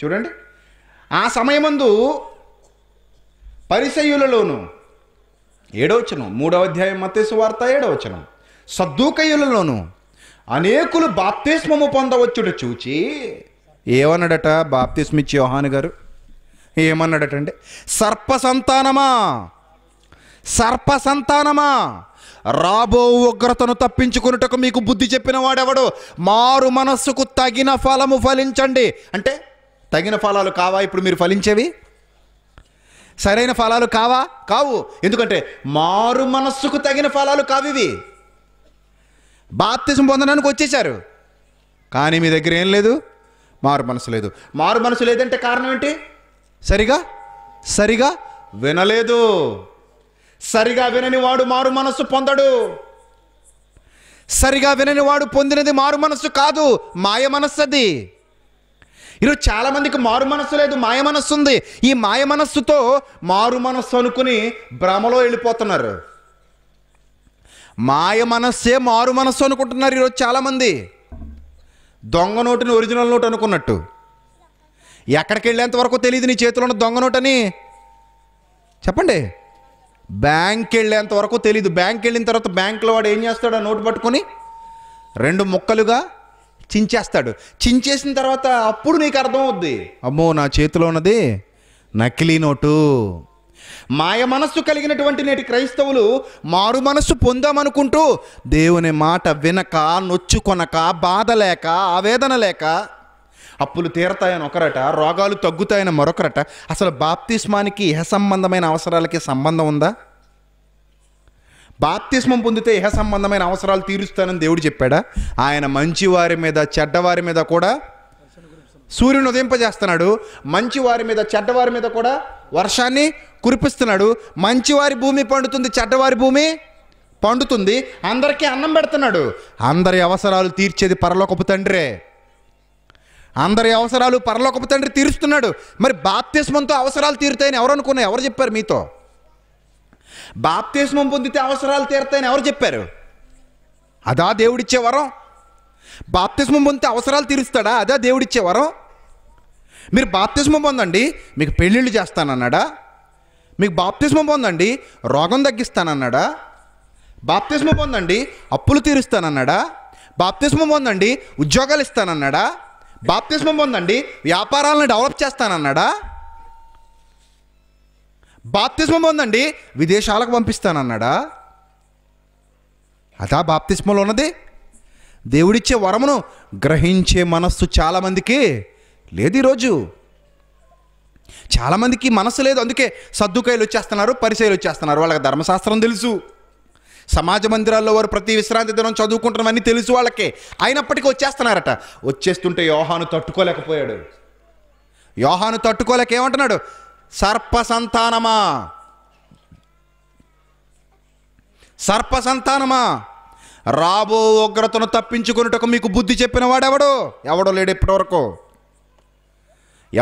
చూడండి ఆ సమయమందు పరిసయులలోను ఏడవచనం మూడవ అధ్యాయం మతేసు వార్త ఏడవచనం సద్దుకయులలోను అనేకులు బాప్తిస్మము పొందవచ్చుట చూచి ఏమన్నాడట బాప్తిస్మిచ్చి యోహాన్ గారు ఏమన్నాడట అంటే సర్ప సంతానమా సర్ప సంతానమా రాబో ఉగ్రతను తప్పించుకున్నటకు మీకు బుద్ధి చెప్పిన వాడెవడు మారు మనస్సుకు తగిన ఫలము ఫలించండి అంటే తగిన ఫలాలు కావా ఇప్పుడు మీరు ఫలించేవి సరైన ఫలాలు కావా కావు ఎందుకంటే మారు మనస్సుకు తగిన ఫలాలు ఇవి బాప్తిజం పొందడానికి వచ్చేసారు కానీ మీ దగ్గర ఏం లేదు మారు మనసు లేదు మారు మనసు లేదంటే కారణం ఏంటి సరిగా సరిగా వినలేదు సరిగా వినని వాడు మారు మనస్సు పొందడు సరిగా వినని వాడు పొందినది మారు మనస్సు కాదు మాయ మనస్సు అది ఈరోజు చాలామందికి మారు మనస్సు లేదు మాయ మనస్సు ఉంది ఈ మాయ మనస్సుతో మారు మనస్సు అనుకుని భ్రమలో వెళ్ళిపోతున్నారు మాయ మనస్సే మారు మనస్సు అనుకుంటున్నారు ఈరోజు చాలామంది దొంగ నోటుని ఒరిజినల్ నోటు అనుకున్నట్టు ఎక్కడికి వెళ్ళేంత వరకు తెలియదు నీ చేతిలో ఉన్న దొంగ నోటని చెప్పండి బ్యాంక్ వెళ్ళేంత వరకు తెలియదు బ్యాంక్ వెళ్ళిన తర్వాత బ్యాంకులో వాడు ఏం చేస్తాడు ఆ నోటు పట్టుకొని రెండు ముక్కలుగా చించేస్తాడు చించేసిన తర్వాత అప్పుడు నీకు అర్థమవుద్ది అమ్మో నా చేతిలో ఉన్నది నకిలీ నోటు మాయ మనస్సు కలిగినటువంటి నేటి క్రైస్తవులు మారు మనస్సు పొందామనుకుంటూ దేవుని మాట వినక నొచ్చుకొనక బాధ లేక ఆవేదన లేక అప్పులు తీరతాయని ఒకరట రోగాలు తగ్గుతాయని మరొకరట అసలు బాప్తిస్మానికి ఏ సంబంధమైన అవసరాలకి సంబంధం ఉందా బాప్తిస్మం పొందితే ఇహ సంబంధమైన అవసరాలు తీరుస్తానని దేవుడు చెప్పాడా ఆయన మంచివారి మీద చెడ్డవారి మీద కూడా సూర్యుని ఉదయింపజేస్తున్నాడు మంచివారి మీద చెడ్డవారి మీద కూడా వర్షాన్ని కురిపిస్తున్నాడు మంచివారి భూమి పండుతుంది చెడ్డవారి భూమి పండుతుంది అందరికీ అన్నం పెడుతున్నాడు అందరి అవసరాలు తీర్చేది పరలోకపు తండ్రే అందరి అవసరాలు పరలోకపు తండ్రి తీరుస్తున్నాడు మరి బాప్తిస్మంతో అవసరాలు తీరుతాయని ఎవరు అనుకున్నాయి ఎవరు చెప్పారు మీతో బాప్తిస్మం పొందితే అవసరాలు తీరతాయని ఎవరు చెప్పారు అదా దేవుడిచ్చే వరం బాప్తిస్మం పొందితే అవసరాలు తీరుస్తాడా అదా దేవుడిచ్చే వరం మీరు బాప్తిస్మం పొందండి మీకు పెళ్ళిళ్ళు చేస్తానన్నాడా మీకు బాప్తిస్మం పొందండి రోగం తగ్గిస్తానన్నాడా బాప్తిస్మం పొందండి అప్పులు తీరుస్తానన్నాడా బాప్తిస్మం పొందండి ఉద్యోగాలు ఇస్తానన్నాడా బాప్తిస్మం పొందండి వ్యాపారాలను డెవలప్ చేస్తానన్నాడా బాప్తిస్మం ఉందండి విదేశాలకు పంపిస్తానన్నాడా అదా బాప్తిస్మంలో ఉన్నది దేవుడిచ్చే వరమును గ్రహించే మనస్సు చాలామందికి లేదు ఈరోజు చాలామందికి మనసు లేదు అందుకే సర్దుకాయలు వచ్చేస్తున్నారు పరిచయలు వచ్చేస్తున్నారు వాళ్ళకి ధర్మశాస్త్రం తెలుసు సమాజ మందిరాల్లో వారు ప్రతి విశ్రాంతి దినం చదువుకుంటున్నవన్నీ తెలుసు వాళ్ళకే అయినప్పటికీ వచ్చేస్తున్నారట వచ్చేస్తుంటే యోహాను తట్టుకోలేకపోయాడు యోహాను తట్టుకోలేక ఏమంటున్నాడు సర్ప సంతానమా సర్ప సంతానమా రాబో ఉగ్రతను తప్పించుకున్నటకు మీకు బుద్ధి చెప్పిన వాడెవడు ఎవడో లేడు ఇప్పటివరకు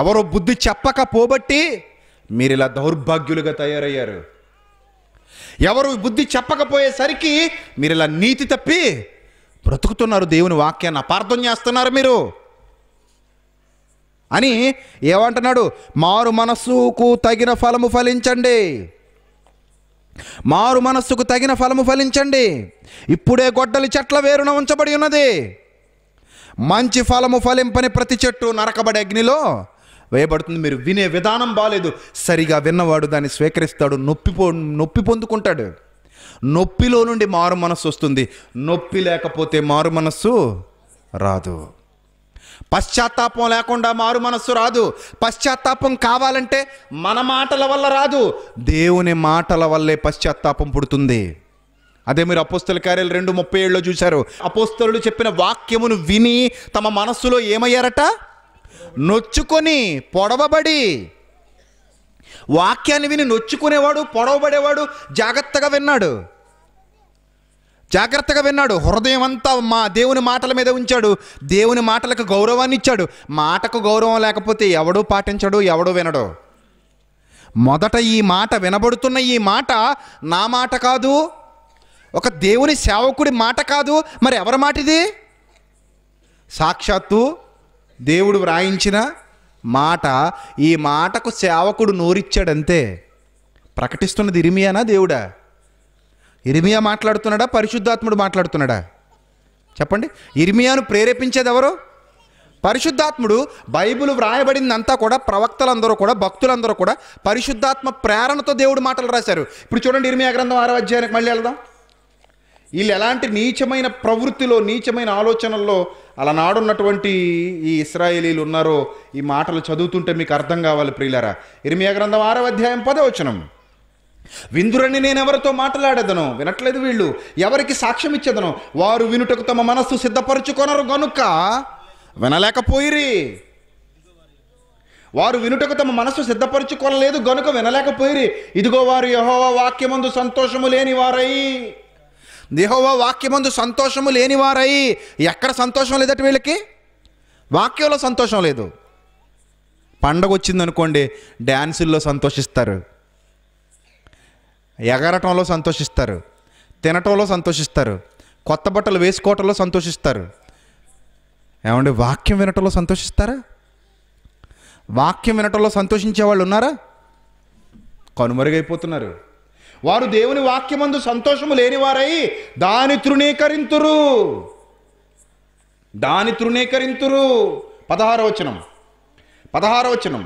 ఎవరో బుద్ధి చెప్పక పోబట్టి మీరు ఇలా దౌర్భాగ్యులుగా తయారయ్యారు ఎవరు బుద్ధి చెప్పకపోయేసరికి మీరు ఇలా నీతి తప్పి బ్రతుకుతున్నారు దేవుని వాక్యాన్ని అపార్థం చేస్తున్నారు మీరు అని ఏమంటున్నాడు మారు మనస్సుకు తగిన ఫలము ఫలించండి మారు మనస్సుకు తగిన ఫలము ఫలించండి ఇప్పుడే గొడ్డలి చెట్ల వేరున ఉంచబడి ఉన్నది మంచి ఫలము ఫలింపని ప్రతి చెట్టు నరకబడి అగ్నిలో వేయబడుతుంది మీరు వినే విధానం బాగాలేదు సరిగా విన్నవాడు దాన్ని స్వీకరిస్తాడు నొప్పి పో నొప్పి పొందుకుంటాడు నొప్పిలో నుండి మారు మనస్సు వస్తుంది నొప్పి లేకపోతే మారు మనస్సు రాదు పశ్చాత్తాపం లేకుండా మారు మనస్సు రాదు పశ్చాత్తాపం కావాలంటే మన మాటల వల్ల రాదు దేవుని మాటల వల్లే పశ్చాత్తాపం పుడుతుంది అదే మీరు అపోస్తల కార్యాలు రెండు ముప్పై ఏళ్ళలో చూశారు అపోస్తలు చెప్పిన వాక్యమును విని తమ మనస్సులో ఏమయ్యారట నొచ్చుకొని పొడవబడి వాక్యాన్ని విని నొచ్చుకునేవాడు పొడవబడేవాడు జాగ్రత్తగా విన్నాడు జాగ్రత్తగా విన్నాడు హృదయం అంతా మా దేవుని మాటల మీద ఉంచాడు దేవుని మాటలకు గౌరవాన్ని ఇచ్చాడు మాటకు గౌరవం లేకపోతే ఎవడూ పాటించడు ఎవడూ వినడు మొదట ఈ మాట వినబడుతున్న ఈ మాట నా మాట కాదు ఒక దేవుని సేవకుడి మాట కాదు మరి ఎవరి మాట ఇది సాక్షాత్తు దేవుడు వ్రాయించిన మాట ఈ మాటకు సేవకుడు నోరిచ్చాడంతే ప్రకటిస్తున్నది ఇరిమియానా దేవుడా ఇర్మియా మాట్లాడుతున్నాడా పరిశుద్ధాత్ముడు మాట్లాడుతున్నాడా చెప్పండి ఇర్మియాను ప్రేరేపించేది ఎవరు పరిశుద్ధాత్ముడు బైబుల్ వ్రాయబడిందంతా కూడా ప్రవక్తలందరూ కూడా భక్తులందరూ కూడా పరిశుద్ధాత్మ ప్రేరణతో దేవుడు మాటలు రాశారు ఇప్పుడు చూడండి ఇర్మియా గ్రంథం ఆరో అధ్యాయానికి మళ్ళీ వెళ్దాం వీళ్ళు ఎలాంటి నీచమైన ప్రవృత్తిలో నీచమైన ఆలోచనల్లో నాడున్నటువంటి ఈ ఇస్రాయేలీలు ఉన్నారో ఈ మాటలు చదువుతుంటే మీకు అర్థం కావాలి ప్రియులరా ఇర్మియా గ్రంథం ఆరో అధ్యాయం పదవచనం విందురని నేను ఎవరితో మాట్లాడేదను వినట్లేదు వీళ్ళు ఎవరికి సాక్ష్యం ఇచ్చేదను వారు వినుటకు తమ మనస్సు సిద్ధపరచుకొనరు గనుక వినలేకపోయిరి వారు వినుటకు తమ మనస్సు సిద్ధపరచుకోలేదు గనుక వినలేకపోయిరి ఇదిగో వారు యహోవ వాక్యమందు సంతోషము లేని వారై యహోవ వాక్యమందు సంతోషము లేని వారై ఎక్కడ సంతోషం లేదట వీళ్ళకి వాక్యంలో సంతోషం లేదు పండగ వచ్చిందనుకోండి డ్యాన్సుల్లో సంతోషిస్తారు ఎగరటంలో సంతోషిస్తారు తినటంలో సంతోషిస్తారు కొత్త బట్టలు వేసుకోవటంలో సంతోషిస్తారు ఏమండి వాక్యం వినటంలో సంతోషిస్తారా వాక్యం వినటంలో సంతోషించే వాళ్ళు ఉన్నారా కనుమరుగైపోతున్నారు వారు దేవుని వాక్యమందు సంతోషము లేనివారై దాని తృణీకరింతురు దాని తృణీకరింతురు పదహారవచనం పదహారవచనం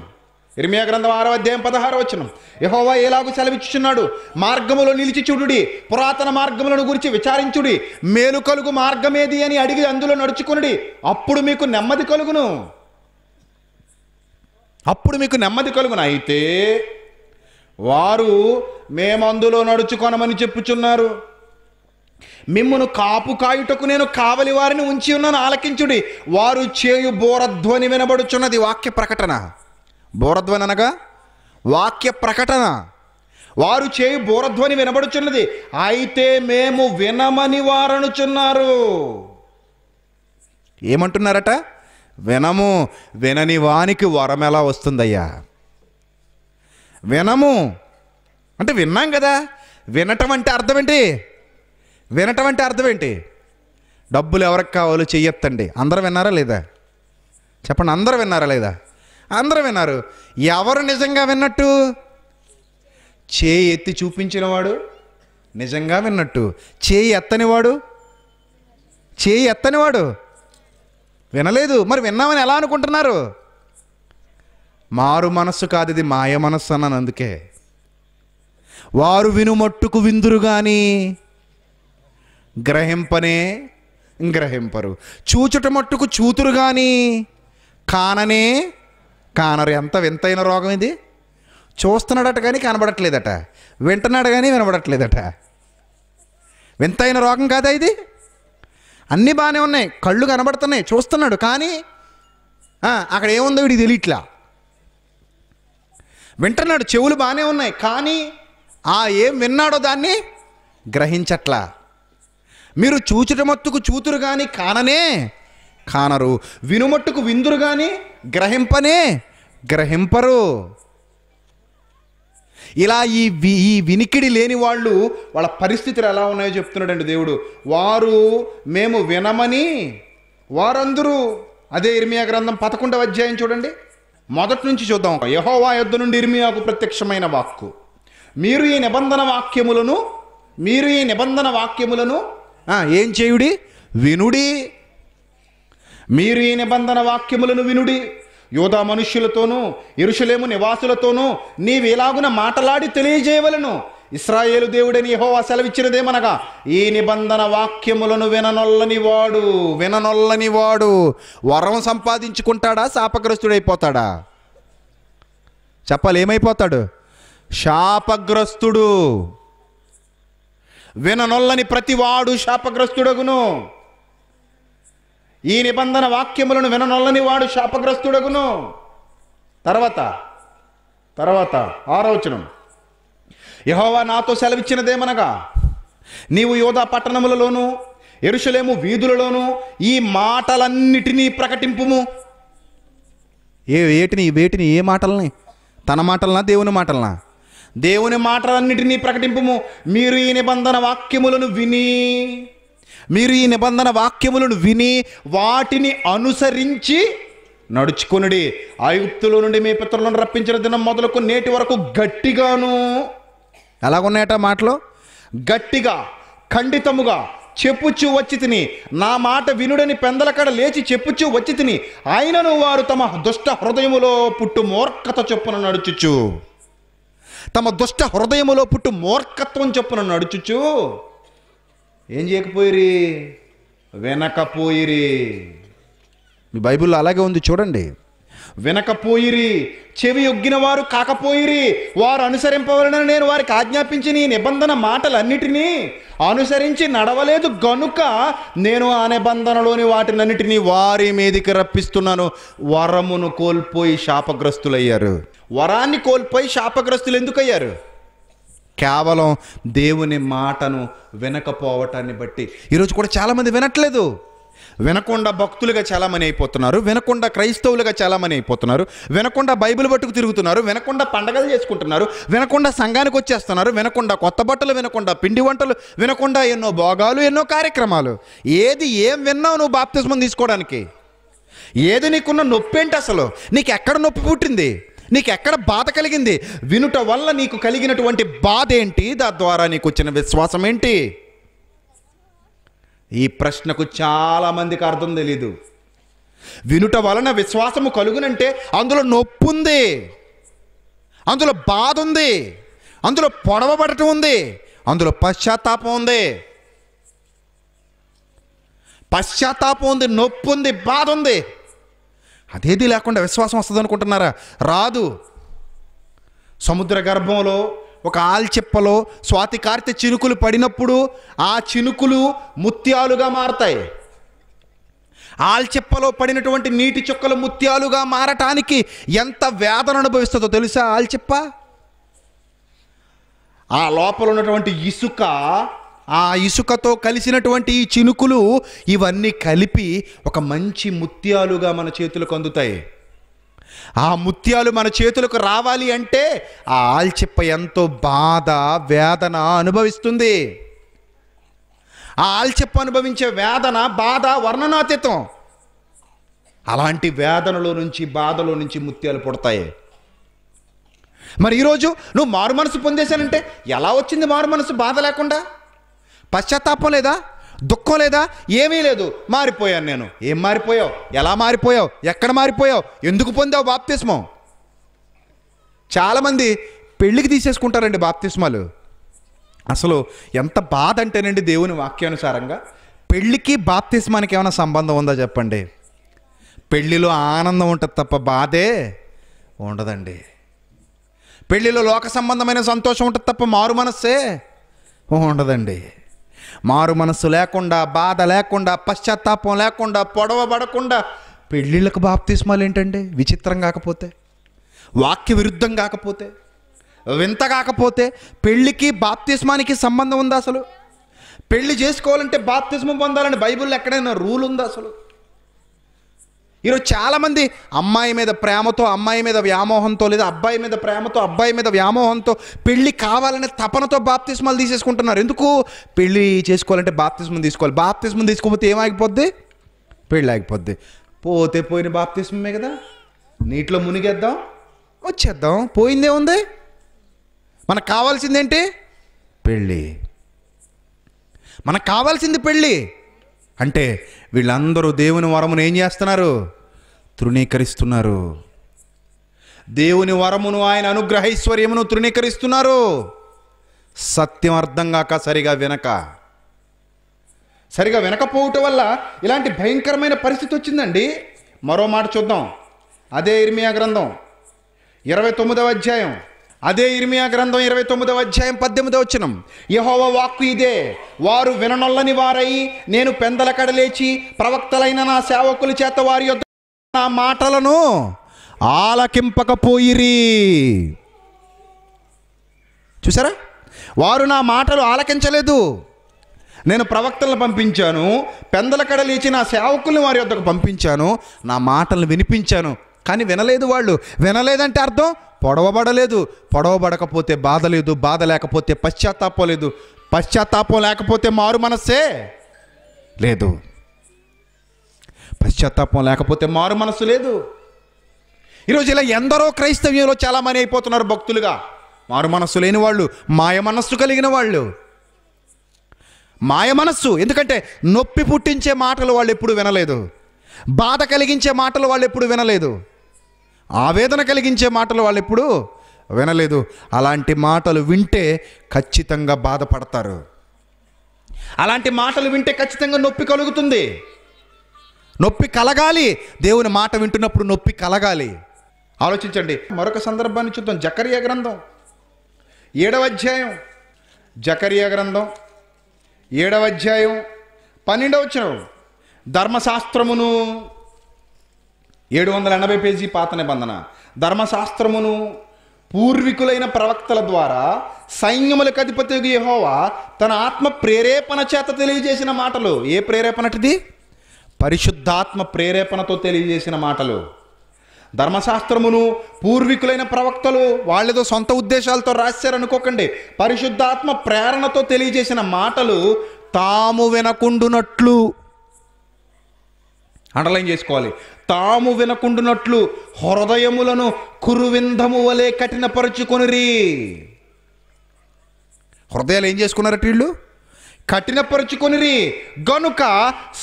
ఇర్మియా గ్రంథం ఆరో అధ్యాయం పదహారో వచ్చిన యహోవా ఎలాగూ సెలవిచ్చుచున్నాడు మార్గములో నిలిచి చూడుడి పురాతన మార్గములను గురించి విచారించుడి మేలు కలుగు మార్గమేది అని అడిగి అందులో నడుచుకునుడి అప్పుడు మీకు నెమ్మది కలుగును అప్పుడు మీకు నెమ్మది కలుగును అయితే వారు మేమందులో నడుచుకొనమని చెప్పుచున్నారు మిమ్మును కాపు కాయుటకు నేను కావలి వారిని ఉంచి ఉన్నాను ఆలకించుడి వారు చేయు బోరధ్వని వినబడుచున్నది వాక్య ప్రకటన అనగా వాక్య ప్రకటన వారు చేయి బోరధ్వని వినబడుచున్నది అయితే మేము వినమని వారనుచున్నారు ఏమంటున్నారట వినము వినని వానికి వరం ఎలా వస్తుందయ్యా వినము అంటే విన్నాం కదా వినటం అంటే అర్థం ఏంటి వినటం అంటే అర్థం ఏంటి డబ్బులు ఎవరికి కావాలో చెయ్యొత్తండి అందరూ విన్నారా లేదా చెప్పండి అందరూ విన్నారా లేదా అందరూ విన్నారు ఎవరు నిజంగా విన్నట్టు చేయి ఎత్తి చూపించినవాడు నిజంగా విన్నట్టు చేయి ఎత్తనివాడు చేయి ఎత్తనివాడు వినలేదు మరి విన్నామని ఎలా అనుకుంటున్నారు మారు మనస్సు కాదు ఇది మాయ మనస్సు అన్నాను అందుకే వారు వినుమట్టుకు విందురు కానీ గ్రహింపనే గ్రహింపరు చూచుట మట్టుకు చూతురు కానీ కాననే కానరు ఎంత వింతైన రోగం ఇది చూస్తున్నాడట కానీ కనబడట్లేదట వింటున్నాడు కానీ వినబడట్లేదట వింతైన రోగం కాదా ఇది అన్నీ బాగానే ఉన్నాయి కళ్ళు కనబడుతున్నాయి చూస్తున్నాడు కానీ అక్కడ ఏముందో వీడికి తెలియట్లా వింటున్నాడు చెవులు బాగానే ఉన్నాయి కానీ ఆ ఏం విన్నాడో దాన్ని గ్రహించట్లా మీరు చూచుట మొత్తుకు చూతురు కానీ కాననే కానరు వినుమట్టుకు విందురు కానీ గ్రహింపనే గ్రహింపరు ఇలా ఈ ఈ వినికిడి లేని వాళ్ళు వాళ్ళ పరిస్థితులు ఎలా ఉన్నాయో చెప్తున్నాడండి దేవుడు వారు మేము వినమని వారందరూ అదే ఇర్మియా గ్రంథం పదకొండవ అధ్యాయం చూడండి మొదటి నుంచి చూద్దాం యహోవా యుద్ధ నుండి ఇర్మియాకు ప్రత్యక్షమైన వాక్కు మీరు ఈ నిబంధన వాక్యములను మీరు ఈ నిబంధన వాక్యములను ఏం చేయుడి వినుడి మీరు ఈ నిబంధన వాక్యములను వినుడి యోధా మనుష్యులతోనూ ఇరుషులేము నివాసులతోనూ ఇలాగున మాటలాడి తెలియజేయవలను ఇస్రాయేలు దేవుడని యహోవా సెలవిచ్చినదేమనగా ఈ నిబంధన వాక్యములను విననొల్లని వాడు విననొల్లని వాడు వరం సంపాదించుకుంటాడా శాపగ్రస్తుడైపోతాడా చెప్పాలి ఏమైపోతాడు శాపగ్రస్తుడు విననొల్లని ప్రతివాడు శాపగ్రస్తుడగును ఈ నిబంధన వాక్యములను విననొల్లని వాడు శాపగ్రస్తుడగును తర్వాత తర్వాత ఆరోచనం యహోవా నాతో సెలవిచ్చినదేమనగా నీవు యోధా పట్టణములలోనూ ఎరుషలేము వీధులలోనూ ఈ మాటలన్నిటినీ ప్రకటింపుము ఏ వేటిని వేటిని ఏ మాటలని తన మాటలనా దేవుని మాటలనా దేవుని మాటలన్నిటినీ ప్రకటింపుము మీరు ఈ నిబంధన వాక్యములను విని మీరు ఈ నిబంధన వాక్యములను విని వాటిని అనుసరించి నడుచుకునుడి ఐగుప్తులో నుండి మీ పిత్రులను రప్పించిన దినం మొదలుకు నేటి వరకు గట్టిగాను ఎలాగున్నాయట మాటలు గట్టిగా ఖండితముగా చెప్పుచ్చు వచ్చి తిని నా మాట వినుడని పెందలకడ లేచి చెప్పుచ్చు వచ్చి తిని ఆయనను వారు తమ దుష్ట హృదయములో పుట్టు మూర్ఖత చొప్పున నడుచుచు తమ దుష్ట హృదయములో పుట్టు మూర్ఖత్వం చొప్పున నడుచుచు ఏం చేయకపోయిరి వినకపోయిరి మీ బైబిల్లో అలాగే ఉంది చూడండి వినకపోయిరి చెవి ఒగ్గిన వారు కాకపోయిరి వారు అనుసరింపవలన నేను వారికి ఆజ్ఞాపించి నీ నిబంధన మాటలన్నిటినీ అనుసరించి నడవలేదు గనుక నేను ఆ నిబంధనలోని వాటినన్నిటినీ వారి మీదికి రప్పిస్తున్నాను వరమును కోల్పోయి శాపగ్రస్తులయ్యారు వరాన్ని కోల్పోయి శాపగ్రస్తులు ఎందుకయ్యారు కేవలం దేవుని మాటను వినకపోవటాన్ని బట్టి ఈరోజు కూడా చాలామంది వినట్లేదు వినకుండా భక్తులుగా చాలామంది అయిపోతున్నారు వినకుండా క్రైస్తవులుగా చాలామంది అయిపోతున్నారు వినకుండా బైబిల్ పట్టుకు తిరుగుతున్నారు వినకుండా పండగలు చేసుకుంటున్నారు వినకుండా సంఘానికి వచ్చేస్తున్నారు వినకుండా కొత్త బట్టలు వినకుండా పిండి వంటలు వినకుండా ఎన్నో భోగాలు ఎన్నో కార్యక్రమాలు ఏది ఏం విన్నావు నువ్వు బాప్తిజం తీసుకోవడానికి ఏది నీకున్న నొప్పి ఏంటి అసలు నీకు ఎక్కడ నొప్పి పుట్టింది నీకు ఎక్కడ బాధ కలిగింది వినుట వల్ల నీకు కలిగినటువంటి బాధ ఏంటి దాని ద్వారా నీకు వచ్చిన విశ్వాసం ఏంటి ఈ ప్రశ్నకు చాలా మందికి అర్థం తెలీదు వినుట వలన విశ్వాసము కలుగునంటే అందులో నొప్పు ఉంది అందులో బాధ ఉంది అందులో పొడవబడటం ఉంది అందులో పశ్చాత్తాపం ఉంది పశ్చాత్తాపం ఉంది నొప్పు ఉంది బాధ ఉంది అదేది లేకుండా విశ్వాసం వస్తుంది అనుకుంటున్నారా రాదు సముద్ర గర్భంలో ఒక ఆల్చిప్పలో స్వాతి కార్తె చినుకులు పడినప్పుడు ఆ చినుకులు ముత్యాలుగా మారతాయి ఆల్చిప్పలో పడినటువంటి నీటి చుక్కలు ముత్యాలుగా మారటానికి ఎంత వేదన అనుభవిస్తుందో తెలుసా ఆల్చిప్ప ఆ లోపల ఉన్నటువంటి ఇసుక ఆ ఇసుకతో కలిసినటువంటి ఈ చినుకులు ఇవన్నీ కలిపి ఒక మంచి ముత్యాలుగా మన చేతులకు అందుతాయి ఆ ముత్యాలు మన చేతులకు రావాలి అంటే ఆ ఆల్చిప్ప ఎంతో బాధ వేదన అనుభవిస్తుంది ఆ ఆల్చిప్ప అనుభవించే వేదన బాధ వర్ణనాతీతం అలాంటి వేదనలో నుంచి బాధలో నుంచి ముత్యాలు పుడతాయి మరి ఈరోజు నువ్వు మారు మనసు పొందేశానంటే ఎలా వచ్చింది మారు మనసు బాధ లేకుండా పశ్చాత్తాపం లేదా దుఃఖం లేదా ఏమీ లేదు మారిపోయాను నేను ఏం మారిపోయావు ఎలా మారిపోయావు ఎక్కడ మారిపోయావు ఎందుకు పొందావు బాప్తిస్మం చాలామంది పెళ్ళికి తీసేసుకుంటారండి బాప్తిస్మాలు అసలు ఎంత బాధ అంటేనండి దేవుని వాక్యానుసారంగా పెళ్ళికి బాప్తిస్మానికి ఏమైనా సంబంధం ఉందా చెప్పండి పెళ్ళిలో ఆనందం ఉంటుంది తప్ప బాధే ఉండదండి పెళ్ళిలో లోక సంబంధమైన సంతోషం ఉంటుంది తప్ప మారు మనస్సే ఉండదండి మారు మనసు లేకుండా బాధ లేకుండా పశ్చాత్తాపం లేకుండా పొడవ పడకుండా పెళ్ళిళ్ళకు బాప్తిస్మాలు ఏంటండి విచిత్రం కాకపోతే వాక్య విరుద్ధం కాకపోతే వింత కాకపోతే పెళ్ళికి బాప్తిస్మానికి సంబంధం ఉందా అసలు పెళ్లి చేసుకోవాలంటే బాప్తిస్మం పొందాలని బైబిల్లో ఎక్కడైనా రూల్ ఉందా అసలు ఈరోజు చాలామంది అమ్మాయి మీద ప్రేమతో అమ్మాయి మీద వ్యామోహంతో లేదా అబ్బాయి మీద ప్రేమతో అబ్బాయి మీద వ్యామోహంతో పెళ్ళి కావాలనే తపనతో బాప్తిస్మాలు తీసేసుకుంటున్నారు ఎందుకు పెళ్ళి చేసుకోవాలంటే బాప్తిస్మం తీసుకోవాలి బాప్తిస్మం తీసుకోకపోతే ఏమాగిపోద్ది పెళ్ళి ఆగిపోద్ది పోతే పోయిన బాప్తిస్మే కదా నీటిలో మునిగేద్దాం వచ్చేద్దాం పోయిందే ఉంది మనకు కావాల్సిందేంటి పెళ్ళి మనకు కావాల్సింది పెళ్ళి అంటే వీళ్ళందరూ దేవుని వరమును ఏం చేస్తున్నారు తృణీకరిస్తున్నారు దేవుని వరమును ఆయన అనుగ్రహైశ్వర్యమును తృణీకరిస్తున్నారు సత్యం అర్థం కాక సరిగా వినక సరిగా వినకపోవటం వల్ల ఇలాంటి భయంకరమైన పరిస్థితి వచ్చిందండి మరో మాట చూద్దాం అదే ఇర్మియా గ్రంథం ఇరవై తొమ్మిదవ అధ్యాయం అదే ఇర్మియా గ్రంథం ఇరవై తొమ్మిదవ అధ్యాయం పద్దెనిమిదవ వచ్చినం యహోవ వాక్కు ఇదే వారు విననొల్లని వారై నేను పెందల కడలేచి ప్రవక్తలైన నా సేవకుల చేత వారి యొక్క నా మాటలను ఆలకింపకపోయిరి చూసారా వారు నా మాటలు ఆలకించలేదు నేను ప్రవక్తలను పంపించాను పెందల కడలేచి నా సేవకుల్ని వారి వద్దకు పంపించాను నా మాటలను వినిపించాను కానీ వినలేదు వాళ్ళు వినలేదంటే అర్థం పొడవబడలేదు పొడవబడకపోతే బాధ లేదు బాధ లేకపోతే పశ్చాత్తాపం లేదు పశ్చాత్తాపం లేకపోతే మారు మనస్సే లేదు పశ్చాత్తాపం లేకపోతే మారు మనసు లేదు ఈరోజు ఇలా ఎందరో క్రైస్తవ్యంలో చాలామంది అయిపోతున్నారు భక్తులుగా మారు మనస్సు లేని వాళ్ళు మాయ మనస్సు కలిగిన వాళ్ళు మాయ మనస్సు ఎందుకంటే నొప్పి పుట్టించే మాటలు వాళ్ళు ఎప్పుడు వినలేదు బాధ కలిగించే మాటలు వాళ్ళు ఎప్పుడు వినలేదు ఆవేదన కలిగించే మాటలు వాళ్ళు ఎప్పుడు వినలేదు అలాంటి మాటలు వింటే ఖచ్చితంగా బాధపడతారు అలాంటి మాటలు వింటే ఖచ్చితంగా నొప్పి కలుగుతుంది నొప్పి కలగాలి దేవుని మాట వింటున్నప్పుడు నొప్పి కలగాలి ఆలోచించండి మరొక సందర్భాన్ని చూద్దాం జకరియా గ్రంథం ఏడవ అధ్యాయం జకరియా గ్రంథం ఏడవ అధ్యాయం పన్నెండవ వచ్చిన ధర్మశాస్త్రమును ఏడు వందల ఎనభై పేజీ పాత నిబంధన ధర్మశాస్త్రమును పూర్వీకులైన ప్రవక్తల ద్వారా సైన్యములకు అధిపతి యహోవా తన ఆత్మ ప్రేరేపణ చేత తెలియజేసిన మాటలు ఏ ప్రేరేపణటిది పరిశుద్ధాత్మ ప్రేరేపణతో తెలియజేసిన మాటలు ధర్మశాస్త్రమును పూర్వీకులైన ప్రవక్తలు వాళ్ళేదో సొంత ఉద్దేశాలతో రాశారనుకోకండి పరిశుద్ధాత్మ ప్రేరణతో తెలియజేసిన మాటలు తాము వినకుండునట్లు అండర్లైన్ చేసుకోవాలి తాము వినకుండునట్లు హృదయములను కురువింధము వలె కఠినపరుచుకొనిరి హృదయాలు ఏం చేసుకున్నారట వీళ్ళు కఠినపరుచుకొనిరి గనుక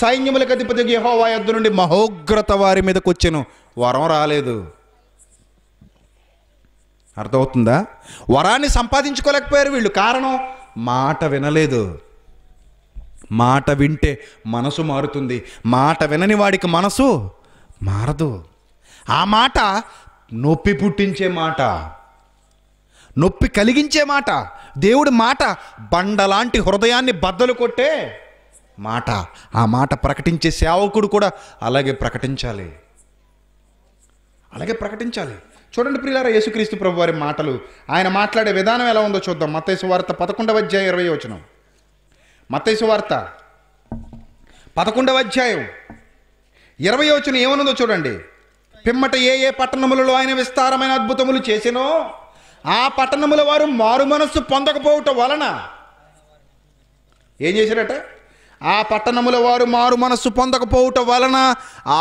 సైన్యములకు అధిపతి గేహోవాయద్దు నుండి మహోగ్రత వారి మీదకు వచ్చాను వరం రాలేదు అర్థమవుతుందా వరాన్ని సంపాదించుకోలేకపోయారు వీళ్ళు కారణం మాట వినలేదు మాట వింటే మనసు మారుతుంది మాట వినని వాడికి మనసు మారదు ఆ మాట నొప్పి పుట్టించే మాట నొప్పి కలిగించే మాట దేవుడి మాట బండలాంటి హృదయాన్ని బద్దలు కొట్టే మాట ఆ మాట ప్రకటించే సేవకుడు కూడా అలాగే ప్రకటించాలి అలాగే ప్రకటించాలి చూడండి ప్రియులారా యేసుక్రీస్తు ప్రభు వారి మాటలు ఆయన మాట్లాడే విధానం ఎలా ఉందో చూద్దాం మతేసు వార్త పదకొండవ అధ్యాయ ఇరవై వచనం మత్తైసు వార్త పదకొండవ అధ్యాయం ఇరవై వచ్చిన ఏమనుందో చూడండి పిమ్మట ఏ ఏ పట్టణములలో ఆయన విస్తారమైన అద్భుతములు చేసినో ఆ పట్టణముల వారు మారు మనస్సు పొందకపోవటం వలన ఏం చేశారట ఆ పట్టణముల వారు మారు మనస్సు పొందకపోవటం వలన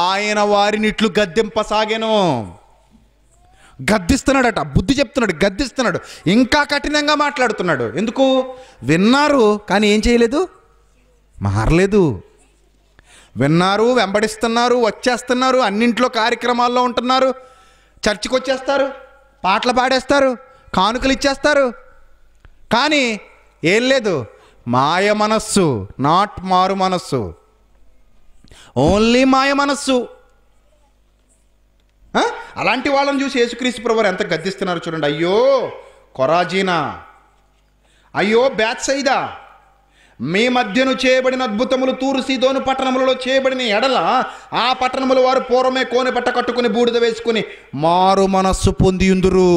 ఆయన వారినిట్లు గద్దెంపసాగెను గద్దిస్తున్నాడట బుద్ధి చెప్తున్నాడు గద్దిస్తున్నాడు ఇంకా కఠినంగా మాట్లాడుతున్నాడు ఎందుకు విన్నారు కానీ ఏం చేయలేదు మారలేదు విన్నారు వెంబడిస్తున్నారు వచ్చేస్తున్నారు అన్నింట్లో కార్యక్రమాల్లో ఉంటున్నారు చర్చికి వచ్చేస్తారు పాటలు పాడేస్తారు కానుకలు ఇచ్చేస్తారు కానీ ఏం లేదు మాయ మనస్సు నాట్ మారు మనస్సు ఓన్లీ మాయ మనస్సు అలాంటి వాళ్ళని చూసి యేసుక్రీస్తు ప్రభు ఎంత గద్దిస్తున్నారు చూడండి అయ్యో కొరాజీనా అయ్యో బ్యాత్సైదా మీ మధ్యను చేయబడిన అద్భుతములు తూరు సీదోను పట్టణములలో చేయబడిన ఎడల ఆ పట్టణముల వారు పూర్వమే కోని పట్ట కట్టుకుని బూడిద వేసుకుని మారు మనస్సు పొంది ఉందురు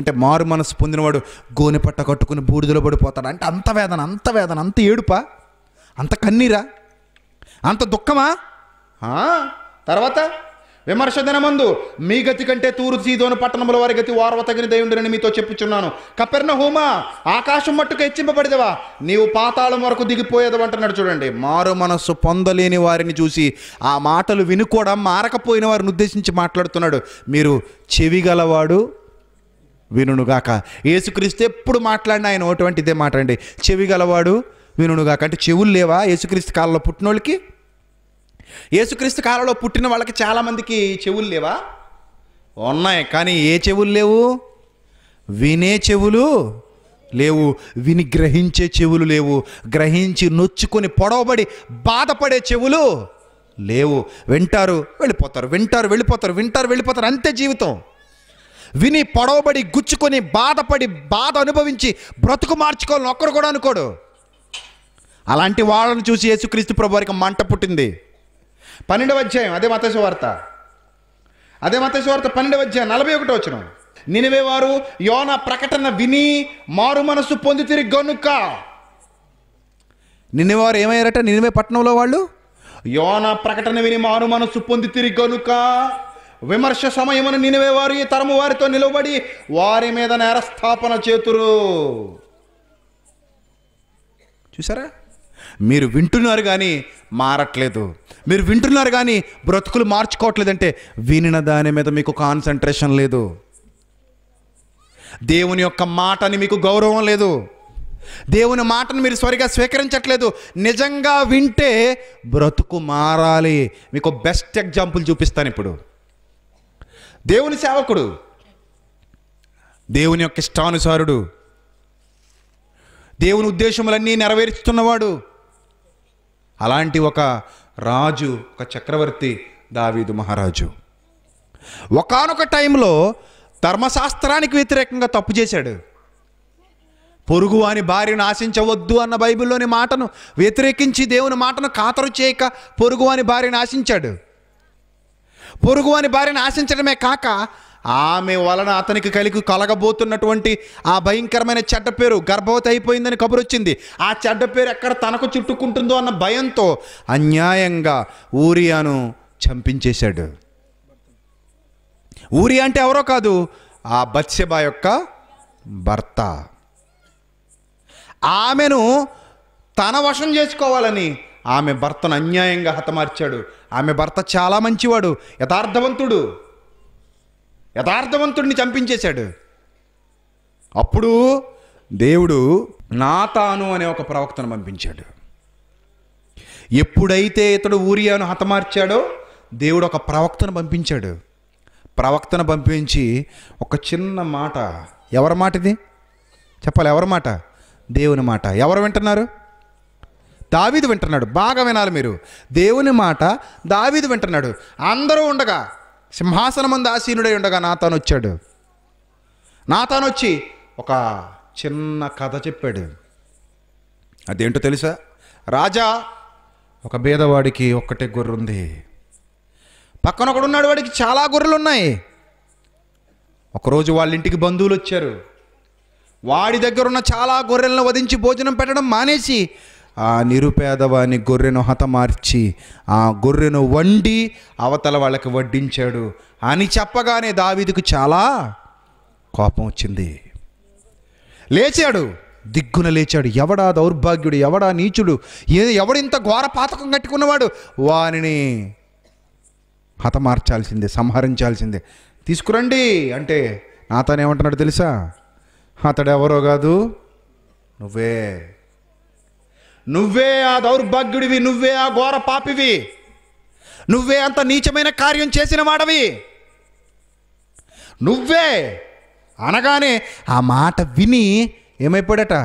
అంటే మారు మనస్సు పొందినవాడు గోని పట్ట కట్టుకుని బూడిదలో పడిపోతాడు అంటే అంత వేదన అంత వేదన అంత ఏడుపా అంత కన్నీరా అంత దుఃఖమా తర్వాత విమర్శ దినమందు మీ గతి కంటే తూరు సీదోను పట్టణముల వారి గతి వారవ తగిన దేవుడిని మీతో చెప్పుచున్నాను కపెర్న హోమా ఆకాశం మట్టుకు హెచ్చింపబడిదవా నీవు పాతాళం వరకు దిగిపోయేదవు అంటున్నాడు చూడండి మారు మనస్సు పొందలేని వారిని చూసి ఆ మాటలు వినుకోవడం కూడా మారకపోయిన వారిని ఉద్దేశించి మాట్లాడుతున్నాడు మీరు చెవి గలవాడు వినుగాక యేసుక్రీస్తు ఎప్పుడు మాట్లాడిన ఆయన ఓటువంటిదే అండి చెవి గలవాడు వినుగాక అంటే చెవులు లేవా యేసుక్రీస్తు కాలంలో పుట్టినోళ్ళకి యేసుక్రీస్తు కాలంలో పుట్టిన వాళ్ళకి చాలామందికి చెవులు లేవా ఉన్నాయి కానీ ఏ చెవులు లేవు వినే చెవులు లేవు విని గ్రహించే చెవులు లేవు గ్రహించి నొచ్చుకొని పొడవబడి బాధపడే చెవులు లేవు వింటారు వెళ్ళిపోతారు వింటారు వెళ్ళిపోతారు వింటారు వెళ్ళిపోతారు అంతే జీవితం విని పొడవబడి గుచ్చుకొని బాధపడి బాధ అనుభవించి బ్రతుకు మార్చుకోవాలని ఒక్కడు కూడా అనుకోడు అలాంటి వాళ్ళని చూసి యేసుక్రీస్తు ప్రభు వారికి మంట పుట్టింది పన్నెండవ అధ్యాయం అదే వార్త అదే వార్త పన్నెండవ అధ్యాయం నలభై ఒకటి వచ్చిన నినివే వారు యోన ప్రకటన విని మారు మనసు తిరిగి గనుక నిన్నవారు ఏమయ్యారట నినివే పట్టణంలో వాళ్ళు యోన ప్రకటన విని మారు మనసు తిరిగి గనుక విమర్శ సమయమును నినివే వారు ఈ తరము వారితో నిలబడి వారి మీద నేరస్థాపన చేతురు చూసారా మీరు వింటున్నారు కానీ మారట్లేదు మీరు వింటున్నారు కానీ బ్రతుకులు మార్చుకోవట్లేదంటే వినిన దాని మీద మీకు కాన్సన్ట్రేషన్ లేదు దేవుని యొక్క మాటని మీకు గౌరవం లేదు దేవుని మాటను మీరు సరిగా స్వీకరించట్లేదు నిజంగా వింటే బ్రతుకు మారాలి మీకు బెస్ట్ ఎగ్జాంపుల్ చూపిస్తాను ఇప్పుడు దేవుని సేవకుడు దేవుని యొక్క ఇష్టానుసారుడు దేవుని ఉద్దేశములన్నీ నెరవేర్చుతున్నవాడు అలాంటి ఒక రాజు ఒక చక్రవర్తి దావీదు మహారాజు ఒకనొక టైంలో ధర్మశాస్త్రానికి వ్యతిరేకంగా తప్పు చేశాడు పొరుగువాని భార్యను ఆశించవద్దు అన్న బైబిల్లోని మాటను వ్యతిరేకించి దేవుని మాటను ఖాతరు చేయక పొరుగువాని భార్యను ఆశించాడు పొరుగువాని భార్యను ఆశించడమే కాక ఆమె వలన అతనికి కలిగి కలగబోతున్నటువంటి ఆ భయంకరమైన చెడ్డ పేరు గర్భవతి అయిపోయిందని కబురు వచ్చింది ఆ చెడ్డ పేరు ఎక్కడ తనకు చుట్టుకుంటుందో అన్న భయంతో అన్యాయంగా ఊరియాను చంపించేశాడు ఊరి అంటే ఎవరో కాదు ఆ బత్స్యబా యొక్క భర్త ఆమెను తన వశం చేసుకోవాలని ఆమె భర్తను అన్యాయంగా హతమార్చాడు ఆమె భర్త చాలా మంచివాడు యథార్థవంతుడు యథార్థవంతుడిని చంపించేశాడు అప్పుడు దేవుడు నాతాను అనే ఒక ప్రవక్తను పంపించాడు ఎప్పుడైతే ఇతడు ఊరియాను హతమార్చాడో దేవుడు ఒక ప్రవక్తను పంపించాడు ప్రవక్తను పంపించి ఒక చిన్న మాట ఎవరి మాట ఇది చెప్పాలి ఎవరి మాట దేవుని మాట ఎవరు వింటున్నారు దావీదు వింటున్నాడు బాగా వినాలి మీరు దేవుని మాట దావీదు వింటున్నాడు అందరూ ఉండగా ముందు ఆసీనుడై ఉండగా నాతాను వచ్చాడు నాతాను వచ్చి ఒక చిన్న కథ చెప్పాడు అదేంటో తెలుసా రాజా ఒక బీదవాడికి ఒక్కటే గొర్రె ఉంది పక్కన ఒకడున్నాడు వాడికి చాలా గొర్రెలు ఉన్నాయి ఒకరోజు వాళ్ళ ఇంటికి బంధువులు వచ్చారు వాడి దగ్గర ఉన్న చాలా గొర్రెలను వధించి భోజనం పెట్టడం మానేసి ఆ నిరుపేదవాని గొర్రెను హతమార్చి ఆ గొర్రెను వండి అవతల వాళ్ళకి వడ్డించాడు అని చెప్పగానే దావీదుకు చాలా కోపం వచ్చింది లేచాడు దిగ్గున లేచాడు ఎవడా దౌర్భాగ్యుడు ఎవడా నీచుడు ఏ ఎవడింత ఘోర పాతకం కట్టుకున్నవాడు వానిని హతమార్చాల్సిందే సంహరించాల్సిందే తీసుకురండి అంటే నాతోనేమంటున్నాడు తెలుసా అతడెవరో కాదు నువ్వే నువ్వే ఆ దౌర్భాగ్యుడివి నువ్వే ఆ ఘోర పాపివి నువ్వే అంత నీచమైన కార్యం చేసిన వాడవి నువ్వే అనగానే ఆ మాట విని ఏమైపోయాడట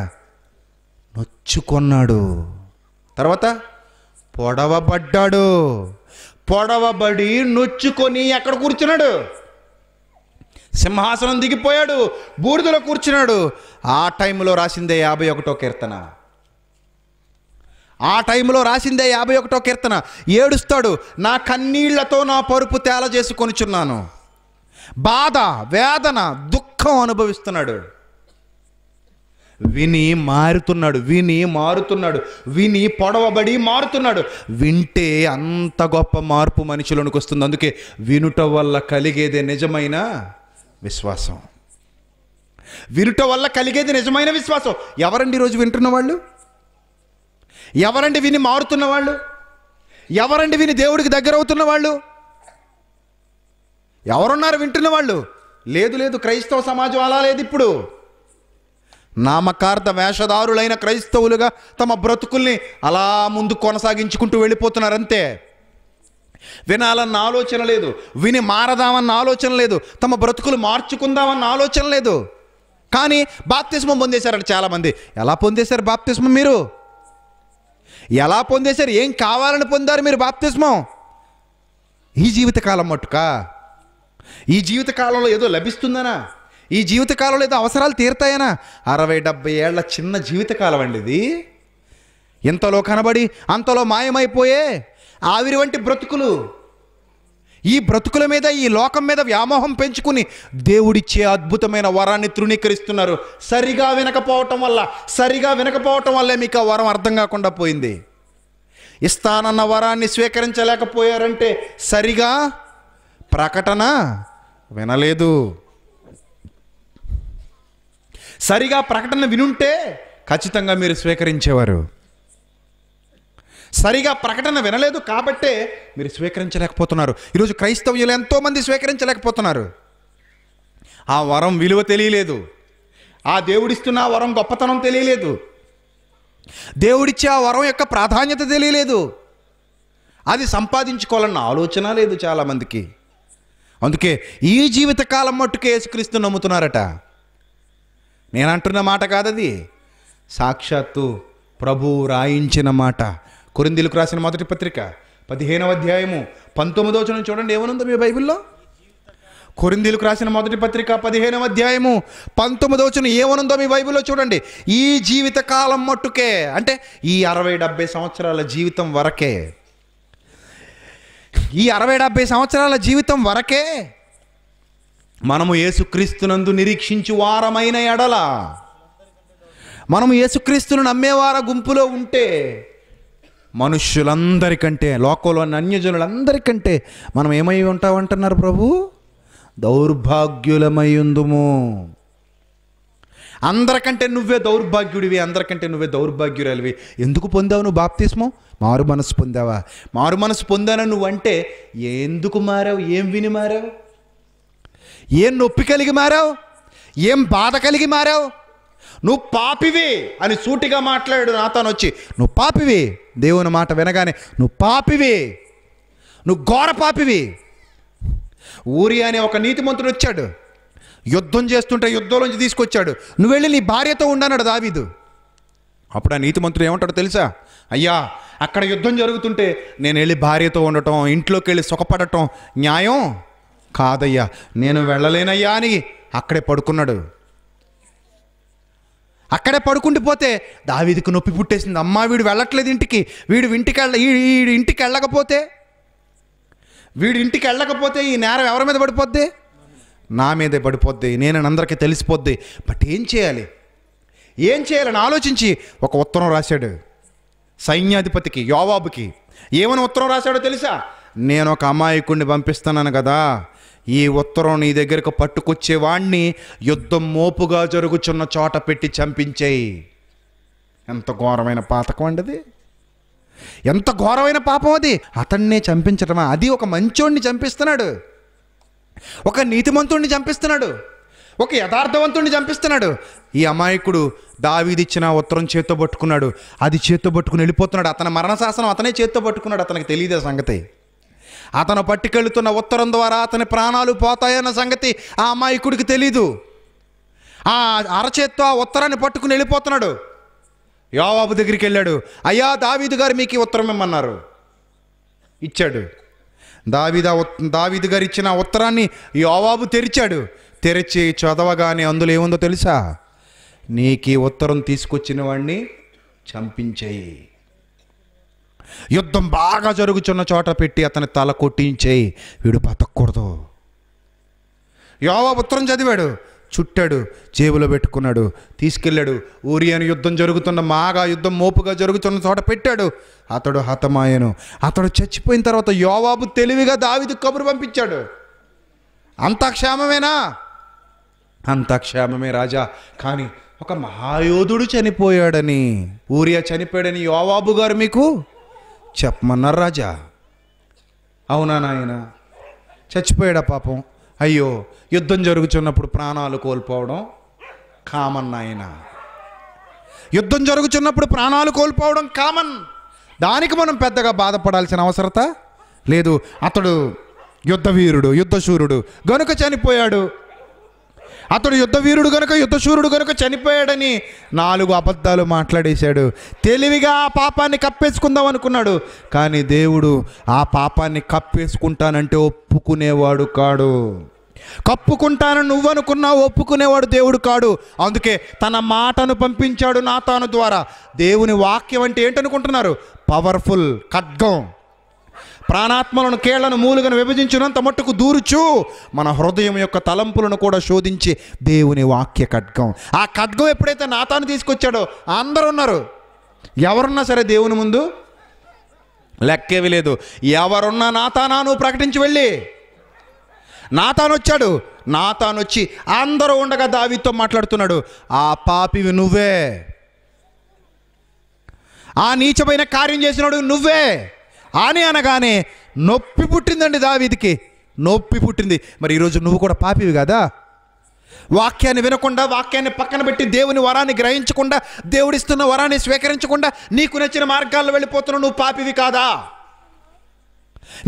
నొచ్చుకొన్నాడు తర్వాత పొడవబడ్డాడు పొడవబడి నొచ్చుకొని ఎక్కడ కూర్చున్నాడు సింహాసనం దిగిపోయాడు బూడిదలో కూర్చున్నాడు ఆ టైంలో రాసిందే యాభై ఒకటో కీర్తన ఆ టైంలో రాసిందే యాభై ఒకటో కీర్తన ఏడుస్తాడు నా కన్నీళ్లతో నా పరుపు తేల చేసుకొనిచున్నాను బాధ వేదన దుఃఖం అనుభవిస్తున్నాడు విని మారుతున్నాడు విని మారుతున్నాడు విని పొడవబడి మారుతున్నాడు వింటే అంత గొప్ప మార్పు మనుషులోనికి వస్తుంది అందుకే వినుట వల్ల కలిగేదే నిజమైన విశ్వాసం వినుట వల్ల కలిగేది నిజమైన విశ్వాసం ఎవరండి ఈరోజు వింటున్న వాళ్ళు ఎవరండి విని మారుతున్న వాళ్ళు ఎవరండి విని దేవుడికి దగ్గర అవుతున్న వాళ్ళు ఎవరున్నారు వింటున్న వాళ్ళు లేదు లేదు క్రైస్తవ సమాజం అలా లేదు ఇప్పుడు నామకార్థ వేషధారులైన క్రైస్తవులుగా తమ బ్రతుకుల్ని అలా ముందు కొనసాగించుకుంటూ వెళ్ళిపోతున్నారు అంతే వినాలన్న ఆలోచన లేదు విని మారదామన్న ఆలోచన లేదు తమ బ్రతుకులు మార్చుకుందామన్న ఆలోచన లేదు కానీ బాప్తిస్మం పొందేశారంట చాలామంది ఎలా పొందేశారు బాప్తిస్మం మీరు ఎలా పొందేశారు ఏం కావాలని పొందారు మీరు బాప్తిస్మం ఈ జీవితకాలం మట్టుక ఈ జీవితకాలంలో ఏదో లభిస్తుందనా ఈ జీవితకాలంలో ఏదో అవసరాలు తీరుతాయనా అరవై డెబ్బై ఏళ్ల చిన్న జీవితకాలం అండి ఇది ఇంతలో కనబడి అంతలో మాయమైపోయే ఆవిరి వంటి బ్రతుకులు ఈ బ్రతుకుల మీద ఈ లోకం మీద వ్యామోహం పెంచుకుని దేవుడిచ్చే అద్భుతమైన వరాన్ని తృణీకరిస్తున్నారు సరిగా వినకపోవటం వల్ల సరిగా వినకపోవటం వల్లే మీకు ఆ వరం అర్థం కాకుండా పోయింది ఇస్తానన్న వరాన్ని స్వీకరించలేకపోయారంటే సరిగా ప్రకటన వినలేదు సరిగా ప్రకటన వినుంటే ఖచ్చితంగా మీరు స్వీకరించేవారు సరిగా ప్రకటన వినలేదు కాబట్టే మీరు స్వీకరించలేకపోతున్నారు ఈరోజు క్రైస్తవ్యులు ఎంతోమంది స్వీకరించలేకపోతున్నారు ఆ వరం విలువ తెలియలేదు ఆ దేవుడిస్తున్న వరం గొప్పతనం తెలియలేదు దేవుడిచ్చే ఆ వరం యొక్క ప్రాధాన్యత తెలియలేదు అది సంపాదించుకోవాలన్న ఆలోచన లేదు చాలామందికి అందుకే ఈ జీవితకాలం మట్టుకే యేసుక్రీస్తు నమ్ముతున్నారట నేనంటున్న మాట కాదది సాక్షాత్తు ప్రభు రాయించిన మాట కొరిందీలకు రాసిన మొదటి పత్రిక పదిహేనవ అధ్యాయము పంతొమ్మిదో వచనం చూడండి ఏమనుందో మీ బైబిల్లో కొరిందీలకు రాసిన మొదటి పత్రిక పదిహేనవ అధ్యాయము పంతొమ్మిదో వచనం ఏమనుందో మీ బైబిల్లో చూడండి ఈ జీవిత కాలం మట్టుకే అంటే ఈ అరవై డెబ్బై సంవత్సరాల జీవితం వరకే ఈ అరవై డెబ్బై సంవత్సరాల జీవితం వరకే మనము యేసుక్రీస్తునందు నిరీక్షించు వారమైన ఎడల మనము యేసుక్రీస్తును నమ్మేవార గుంపులో ఉంటే మనుష్యులందరికంటే లోకంలో అన్యజనులందరికంటే మనం ఏమై ఉంటామంటున్నారు ప్రభు ఉందుము అందరికంటే నువ్వే దౌర్భాగ్యుడివి అందరికంటే నువ్వే దౌర్భాగ్యురాలివి ఎందుకు పొందావు నువ్వు బాప్తిస్మో మారు మనసు పొందావా మారు మనసు నువ్వు అంటే ఎందుకు మారావు ఏం విని మారావు ఏం నొప్పి కలిగి మారావు ఏం బాధ కలిగి మారావు నువ్వు పాపివి అని సూటిగా మాట్లాడాడు నాతోను వచ్చి నువ్వు పాపివి దేవుని మాట వినగానే నువ్వు పాపివి నువ్వు ఘోర పాపివి ఊరి అనే ఒక నీతిమంతుడు వచ్చాడు యుద్ధం చేస్తుంటే యుద్ధంలోంచి తీసుకొచ్చాడు నువ్వు వెళ్ళి నీ భార్యతో ఉండన్నాడు దావీదు అప్పుడు ఆ నీతిమంతుడు ఏమంటాడు తెలుసా అయ్యా అక్కడ యుద్ధం జరుగుతుంటే నేను వెళ్ళి భార్యతో ఉండటం ఇంట్లోకి వెళ్ళి సుఖపడటం న్యాయం కాదయ్యా నేను వెళ్ళలేనయ్యా అని అక్కడే పడుకున్నాడు అక్కడే పడుకుండిపోతే దావీదికి నొప్పి పుట్టేసింది అమ్మ వీడు వెళ్ళట్లేదు ఇంటికి వీడు ఇంటికి వెళ్ళ వీడు ఇంటికి వెళ్ళకపోతే వీడు ఇంటికి వెళ్ళకపోతే ఈ నేరం ఎవరి మీద పడిపోద్ది నా మీదే పడిపోద్ది నేను అందరికీ తెలిసిపోద్ది బట్ ఏం చేయాలి ఏం చేయాలని ఆలోచించి ఒక ఉత్తరం రాశాడు సైన్యాధిపతికి యోవాబుకి ఏమని ఉత్తరం రాశాడో తెలుసా నేను ఒక అమాయకుడిని పంపిస్తున్నాను కదా ఈ ఉత్తరం నీ దగ్గరకు పట్టుకొచ్చేవాణ్ణి యుద్ధం మోపుగా జరుగుచున్న చోట పెట్టి చంపించేయి ఎంత ఘోరమైన పాతకం అండిది ఎంత ఘోరమైన పాపం అది అతన్నే చంపించటమా అది ఒక మంచోడిని చంపిస్తున్నాడు ఒక నీతిమంతుణ్ణి చంపిస్తున్నాడు ఒక యథార్థవంతుణ్ణి చంపిస్తున్నాడు ఈ అమాయకుడు దావీదిచ్చిన ఉత్తరం చేత్తో పట్టుకున్నాడు అది చేత్తో పట్టుకుని వెళ్ళిపోతున్నాడు అతని మరణ శాసనం అతనే చేత్తో పట్టుకున్నాడు అతనికి తెలియదు సంగతి అతను పట్టుకెళ్తున్న ఉత్తరం ద్వారా అతని ప్రాణాలు పోతాయన్న సంగతి ఆ అమాయకుడికి తెలీదు ఆ అరచేత్తో ఆ ఉత్తరాన్ని పట్టుకుని వెళ్ళిపోతున్నాడు యోవాబు దగ్గరికి వెళ్ళాడు అయ్యా దావీదు గారు మీకు ఉత్తరం ఇమ్మన్నారు ఇచ్చాడు దావీద దావీదు గారు ఇచ్చిన ఉత్తరాన్ని యోవాబు తెరిచాడు తెరిచి చదవగానే అందులో ఏముందో తెలుసా నీకు ఈ ఉత్తరం తీసుకొచ్చిన వాడిని చంపించేయి యుద్ధం బాగా జరుగుతున్న చోట పెట్టి అతని తల కొట్టించేయి వీడు బతకూడదు యోవ ఉత్తరం చదివాడు చుట్టాడు జేబులో పెట్టుకున్నాడు తీసుకెళ్ళాడు ఊరియను యుద్ధం జరుగుతున్న మాగా యుద్ధం మోపుగా జరుగుతున్న చోట పెట్టాడు అతడు హతమాయను అతడు చచ్చిపోయిన తర్వాత యోవాబు తెలివిగా దావిది కబురు పంపించాడు అంత క్షేమమేనా అంత క్షేమమే రాజా కానీ ఒక మహాయోధుడు చనిపోయాడని ఊరియా చనిపోయాడని యోవాబు గారు మీకు చెప్పమన్నారు రాజా అవునా నాయన చచ్చిపోయాడా పాపం అయ్యో యుద్ధం జరుగుతున్నప్పుడు ప్రాణాలు కోల్పోవడం కామన్ నాయన యుద్ధం జరుగుతున్నప్పుడు ప్రాణాలు కోల్పోవడం కామన్ దానికి మనం పెద్దగా బాధపడాల్సిన అవసరత లేదు అతడు యుద్ధవీరుడు యుద్ధశూరుడు గనుక చనిపోయాడు అతడు యుద్ధవీరుడు గనుక యుద్ధశూరుడు గనుక చనిపోయాడని నాలుగు అబద్ధాలు మాట్లాడేశాడు తెలివిగా ఆ పాపాన్ని కప్పేసుకుందాం అనుకున్నాడు కానీ దేవుడు ఆ పాపాన్ని కప్పేసుకుంటానంటే ఒప్పుకునేవాడు కాడు కప్పుకుంటానని నువ్వనుకున్నావు ఒప్పుకునేవాడు దేవుడు కాడు అందుకే తన మాటను పంపించాడు నాతాను ద్వారా దేవుని వాక్యం అంటే ఏంటనుకుంటున్నారు పవర్ఫుల్ ఖడ్గం ప్రాణాత్మలను కేళ్లను మూలుగను విభజించినంత మట్టుకు దూరుచు మన హృదయం యొక్క తలంపులను కూడా శోధించి దేవుని వాక్య ఖడ్గం ఆ ఖడ్గం ఎప్పుడైతే నాతాను తీసుకొచ్చాడో అందరూ ఉన్నారు ఎవరున్నా సరే దేవుని ముందు లెక్కేవి లేదు ఎవరున్నా నాతానా నువ్వు ప్రకటించి వెళ్ళి నాతానొచ్చాడు నాతానొచ్చి అందరూ ఉండగా దావితో మాట్లాడుతున్నాడు ఆ పాపివి నువ్వే ఆ నీచమైన కార్యం చేసినాడు నువ్వే అని అనగానే నొప్పి పుట్టిందండి దావీదికి నొప్పి పుట్టింది మరి ఈరోజు నువ్వు కూడా పాపివి కదా వాక్యాన్ని వినకుండా వాక్యాన్ని పక్కన పెట్టి దేవుని వరాన్ని గ్రహించకుండా దేవుడిస్తున్న వరాన్ని స్వీకరించకుండా నీకు నచ్చిన మార్గాల్లో వెళ్ళిపోతున్న నువ్వు పాపివి కాదా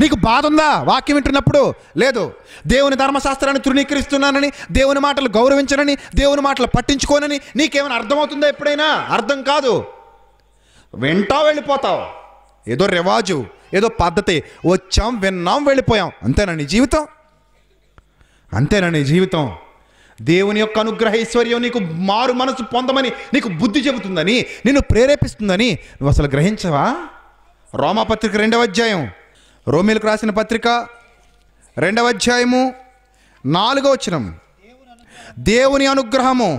నీకు బాధ ఉందా వాక్యం వింటున్నప్పుడు లేదు దేవుని ధర్మశాస్త్రాన్ని తృణీకరిస్తున్నానని దేవుని మాటలు గౌరవించనని దేవుని మాటలు పట్టించుకోనని నీకేమైనా అర్థమవుతుందా ఎప్పుడైనా అర్థం కాదు వింటావు వెళ్ళిపోతావు ఏదో రివాజు ఏదో పద్ధతి వచ్చాం విన్నాం వెళ్ళిపోయాం అంతేనా నీ జీవితం అంతేనా నీ జీవితం దేవుని యొక్క అనుగ్రహ ఐశ్వర్యం నీకు మారు మనసు పొందమని నీకు బుద్ధి చెబుతుందని నిన్ను ప్రేరేపిస్తుందని నువ్వు అసలు గ్రహించవా రోమాపత్రిక రెండవ అధ్యాయం రోమిలకు రాసిన పత్రిక రెండవ అధ్యాయము నాలుగవ వచ్చిన దేవుని అనుగ్రహము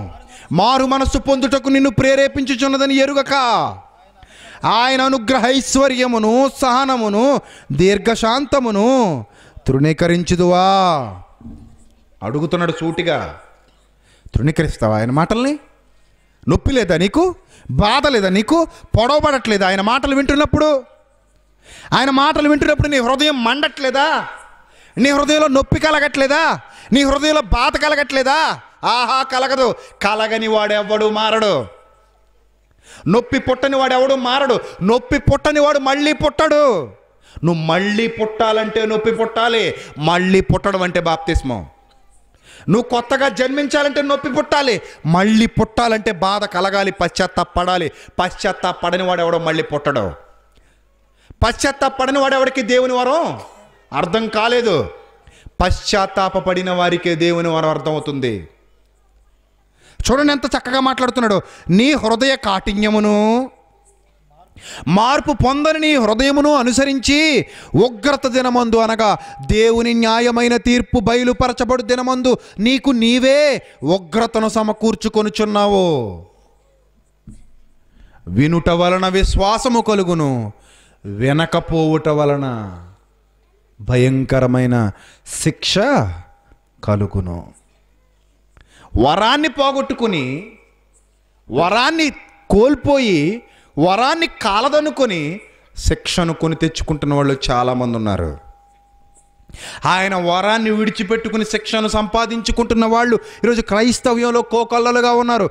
మారు మనస్సు పొందుటకు నిన్ను ప్రేరేపించుచున్నదని ఎరుగక ఆయన అనుగ్రహ ఐశ్వర్యమును సహనమును దీర్ఘశాంతమును తృణీకరించుదువా అడుగుతున్నాడు సూటిగా తృణీకరిస్తావా ఆయన మాటల్ని నొప్పి లేదా నీకు బాధ లేదా నీకు పొడవబడట్లేదా ఆయన మాటలు వింటున్నప్పుడు ఆయన మాటలు వింటున్నప్పుడు నీ హృదయం మండట్లేదా నీ హృదయంలో నొప్పి కలగట్లేదా నీ హృదయంలో బాధ కలగట్లేదా ఆహా కలగదు కలగని వాడెవ్వడు మారడు నొప్పి పుట్టని వాడు ఎవడు మారడు నొప్పి పుట్టని వాడు మళ్ళీ పుట్టడు నువ్వు మళ్ళీ పుట్టాలంటే నొప్పి పుట్టాలి మళ్ళీ పుట్టడం అంటే బాప్తిస్మం నువ్వు కొత్తగా జన్మించాలంటే నొప్పి పుట్టాలి మళ్ళీ పుట్టాలంటే బాధ కలగాలి పశ్చాత్తాపడాలి పశ్చాత్తాపడని వాడు ఎవడో మళ్ళీ పుట్టడు పశ్చాత్తాపడని వాడు ఎవడికి దేవుని వరం అర్థం కాలేదు పశ్చాత్తాపడిన వారికే దేవుని వరం అర్థమవుతుంది చూడండి ఎంత చక్కగా మాట్లాడుతున్నాడు నీ హృదయ కాఠిన్యమును మార్పు పొందని నీ హృదయమును అనుసరించి ఉగ్రత దినమందు అనగా దేవుని న్యాయమైన తీర్పు బయలుపరచబడు దినమందు నీకు నీవే ఉగ్రతను సమకూర్చుకొనుచున్నావు వినుట వలన విశ్వాసము కలుగును వినకపోవుట వలన భయంకరమైన శిక్ష కలుగును వరాన్ని పోగొట్టుకుని వరాన్ని కోల్పోయి వరాన్ని కాలదనుకొని శిక్షను కొని తెచ్చుకుంటున్న వాళ్ళు చాలామంది ఉన్నారు ఆయన వరాన్ని విడిచిపెట్టుకుని శిక్షను సంపాదించుకుంటున్న వాళ్ళు ఈరోజు క్రైస్తవ్యంలో కోకొల్లలుగా ఉన్నారు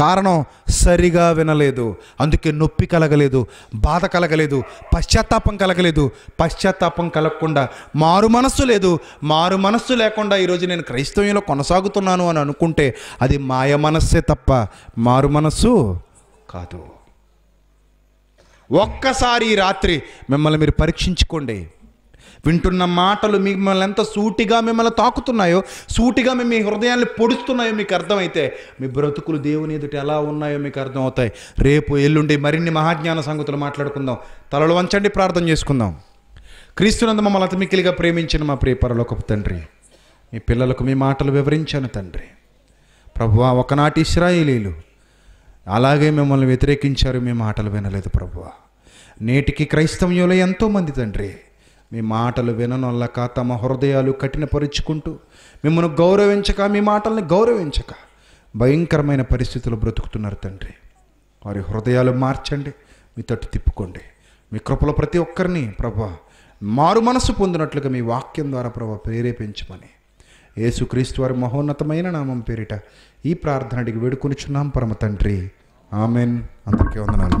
కారణం సరిగా వినలేదు అందుకే నొప్పి కలగలేదు బాధ కలగలేదు పశ్చాత్తాపం కలగలేదు పశ్చాత్తాపం కలగకుండా మారు మనస్సు లేదు మారు మనస్సు లేకుండా ఈరోజు నేను క్రైస్తవ్యంలో కొనసాగుతున్నాను అని అనుకుంటే అది మాయ మనస్సే తప్ప మారు మనస్సు కాదు ఒక్కసారి రాత్రి మిమ్మల్ని మీరు పరీక్షించుకోండి వింటున్న మాటలు మిమ్మల్ని ఎంత సూటిగా మిమ్మల్ని తాకుతున్నాయో సూటిగా మేము మీ హృదయాన్ని పొడుస్తున్నాయో మీకు అర్థమైతే మీ బ్రతుకులు దేవుని ఎదుట ఎలా ఉన్నాయో మీకు అర్థమవుతాయి రేపు ఎల్లుండి మరిన్ని మహాజ్ఞాన సంగతులు మాట్లాడుకుందాం తలలు వంచండి ప్రార్థన చేసుకుందాం క్రీస్తునందు మమ్మల్ని అతిమిక్కిలిగా ప్రేమించిన మా ప్రియ ఒక తండ్రి మీ పిల్లలకు మీ మాటలు వివరించాను తండ్రి ప్రభువా ఒకనాటి ఇస్రాయిలీలు అలాగే మిమ్మల్ని వ్యతిరేకించారు మీ మాటలు వినలేదు ప్రభువా నేటికి క్రైస్తవ్యంలో ఎంతోమంది తండ్రి మీ మాటలు విననొల్లక తమ హృదయాలు కఠినపరుచుకుంటూ మిమ్మల్ని గౌరవించక మీ మాటల్ని గౌరవించక భయంకరమైన పరిస్థితులు బ్రతుకుతున్నారు తండ్రి వారి హృదయాలు మార్చండి మీ తట్టు తిప్పుకోండి మీ కృపలో ప్రతి ఒక్కరిని ప్రభా మారు మనసు పొందినట్లుగా మీ వాక్యం ద్వారా ప్రభా ప్రేరేపించమని యేసుక్రీస్తు వారి మహోన్నతమైన నామం పేరిట ఈ ప్రార్థనడికి వేడుకొనిచున్నాం పరమ తండ్రి ఆమెన్ అందరికీ వందనాలు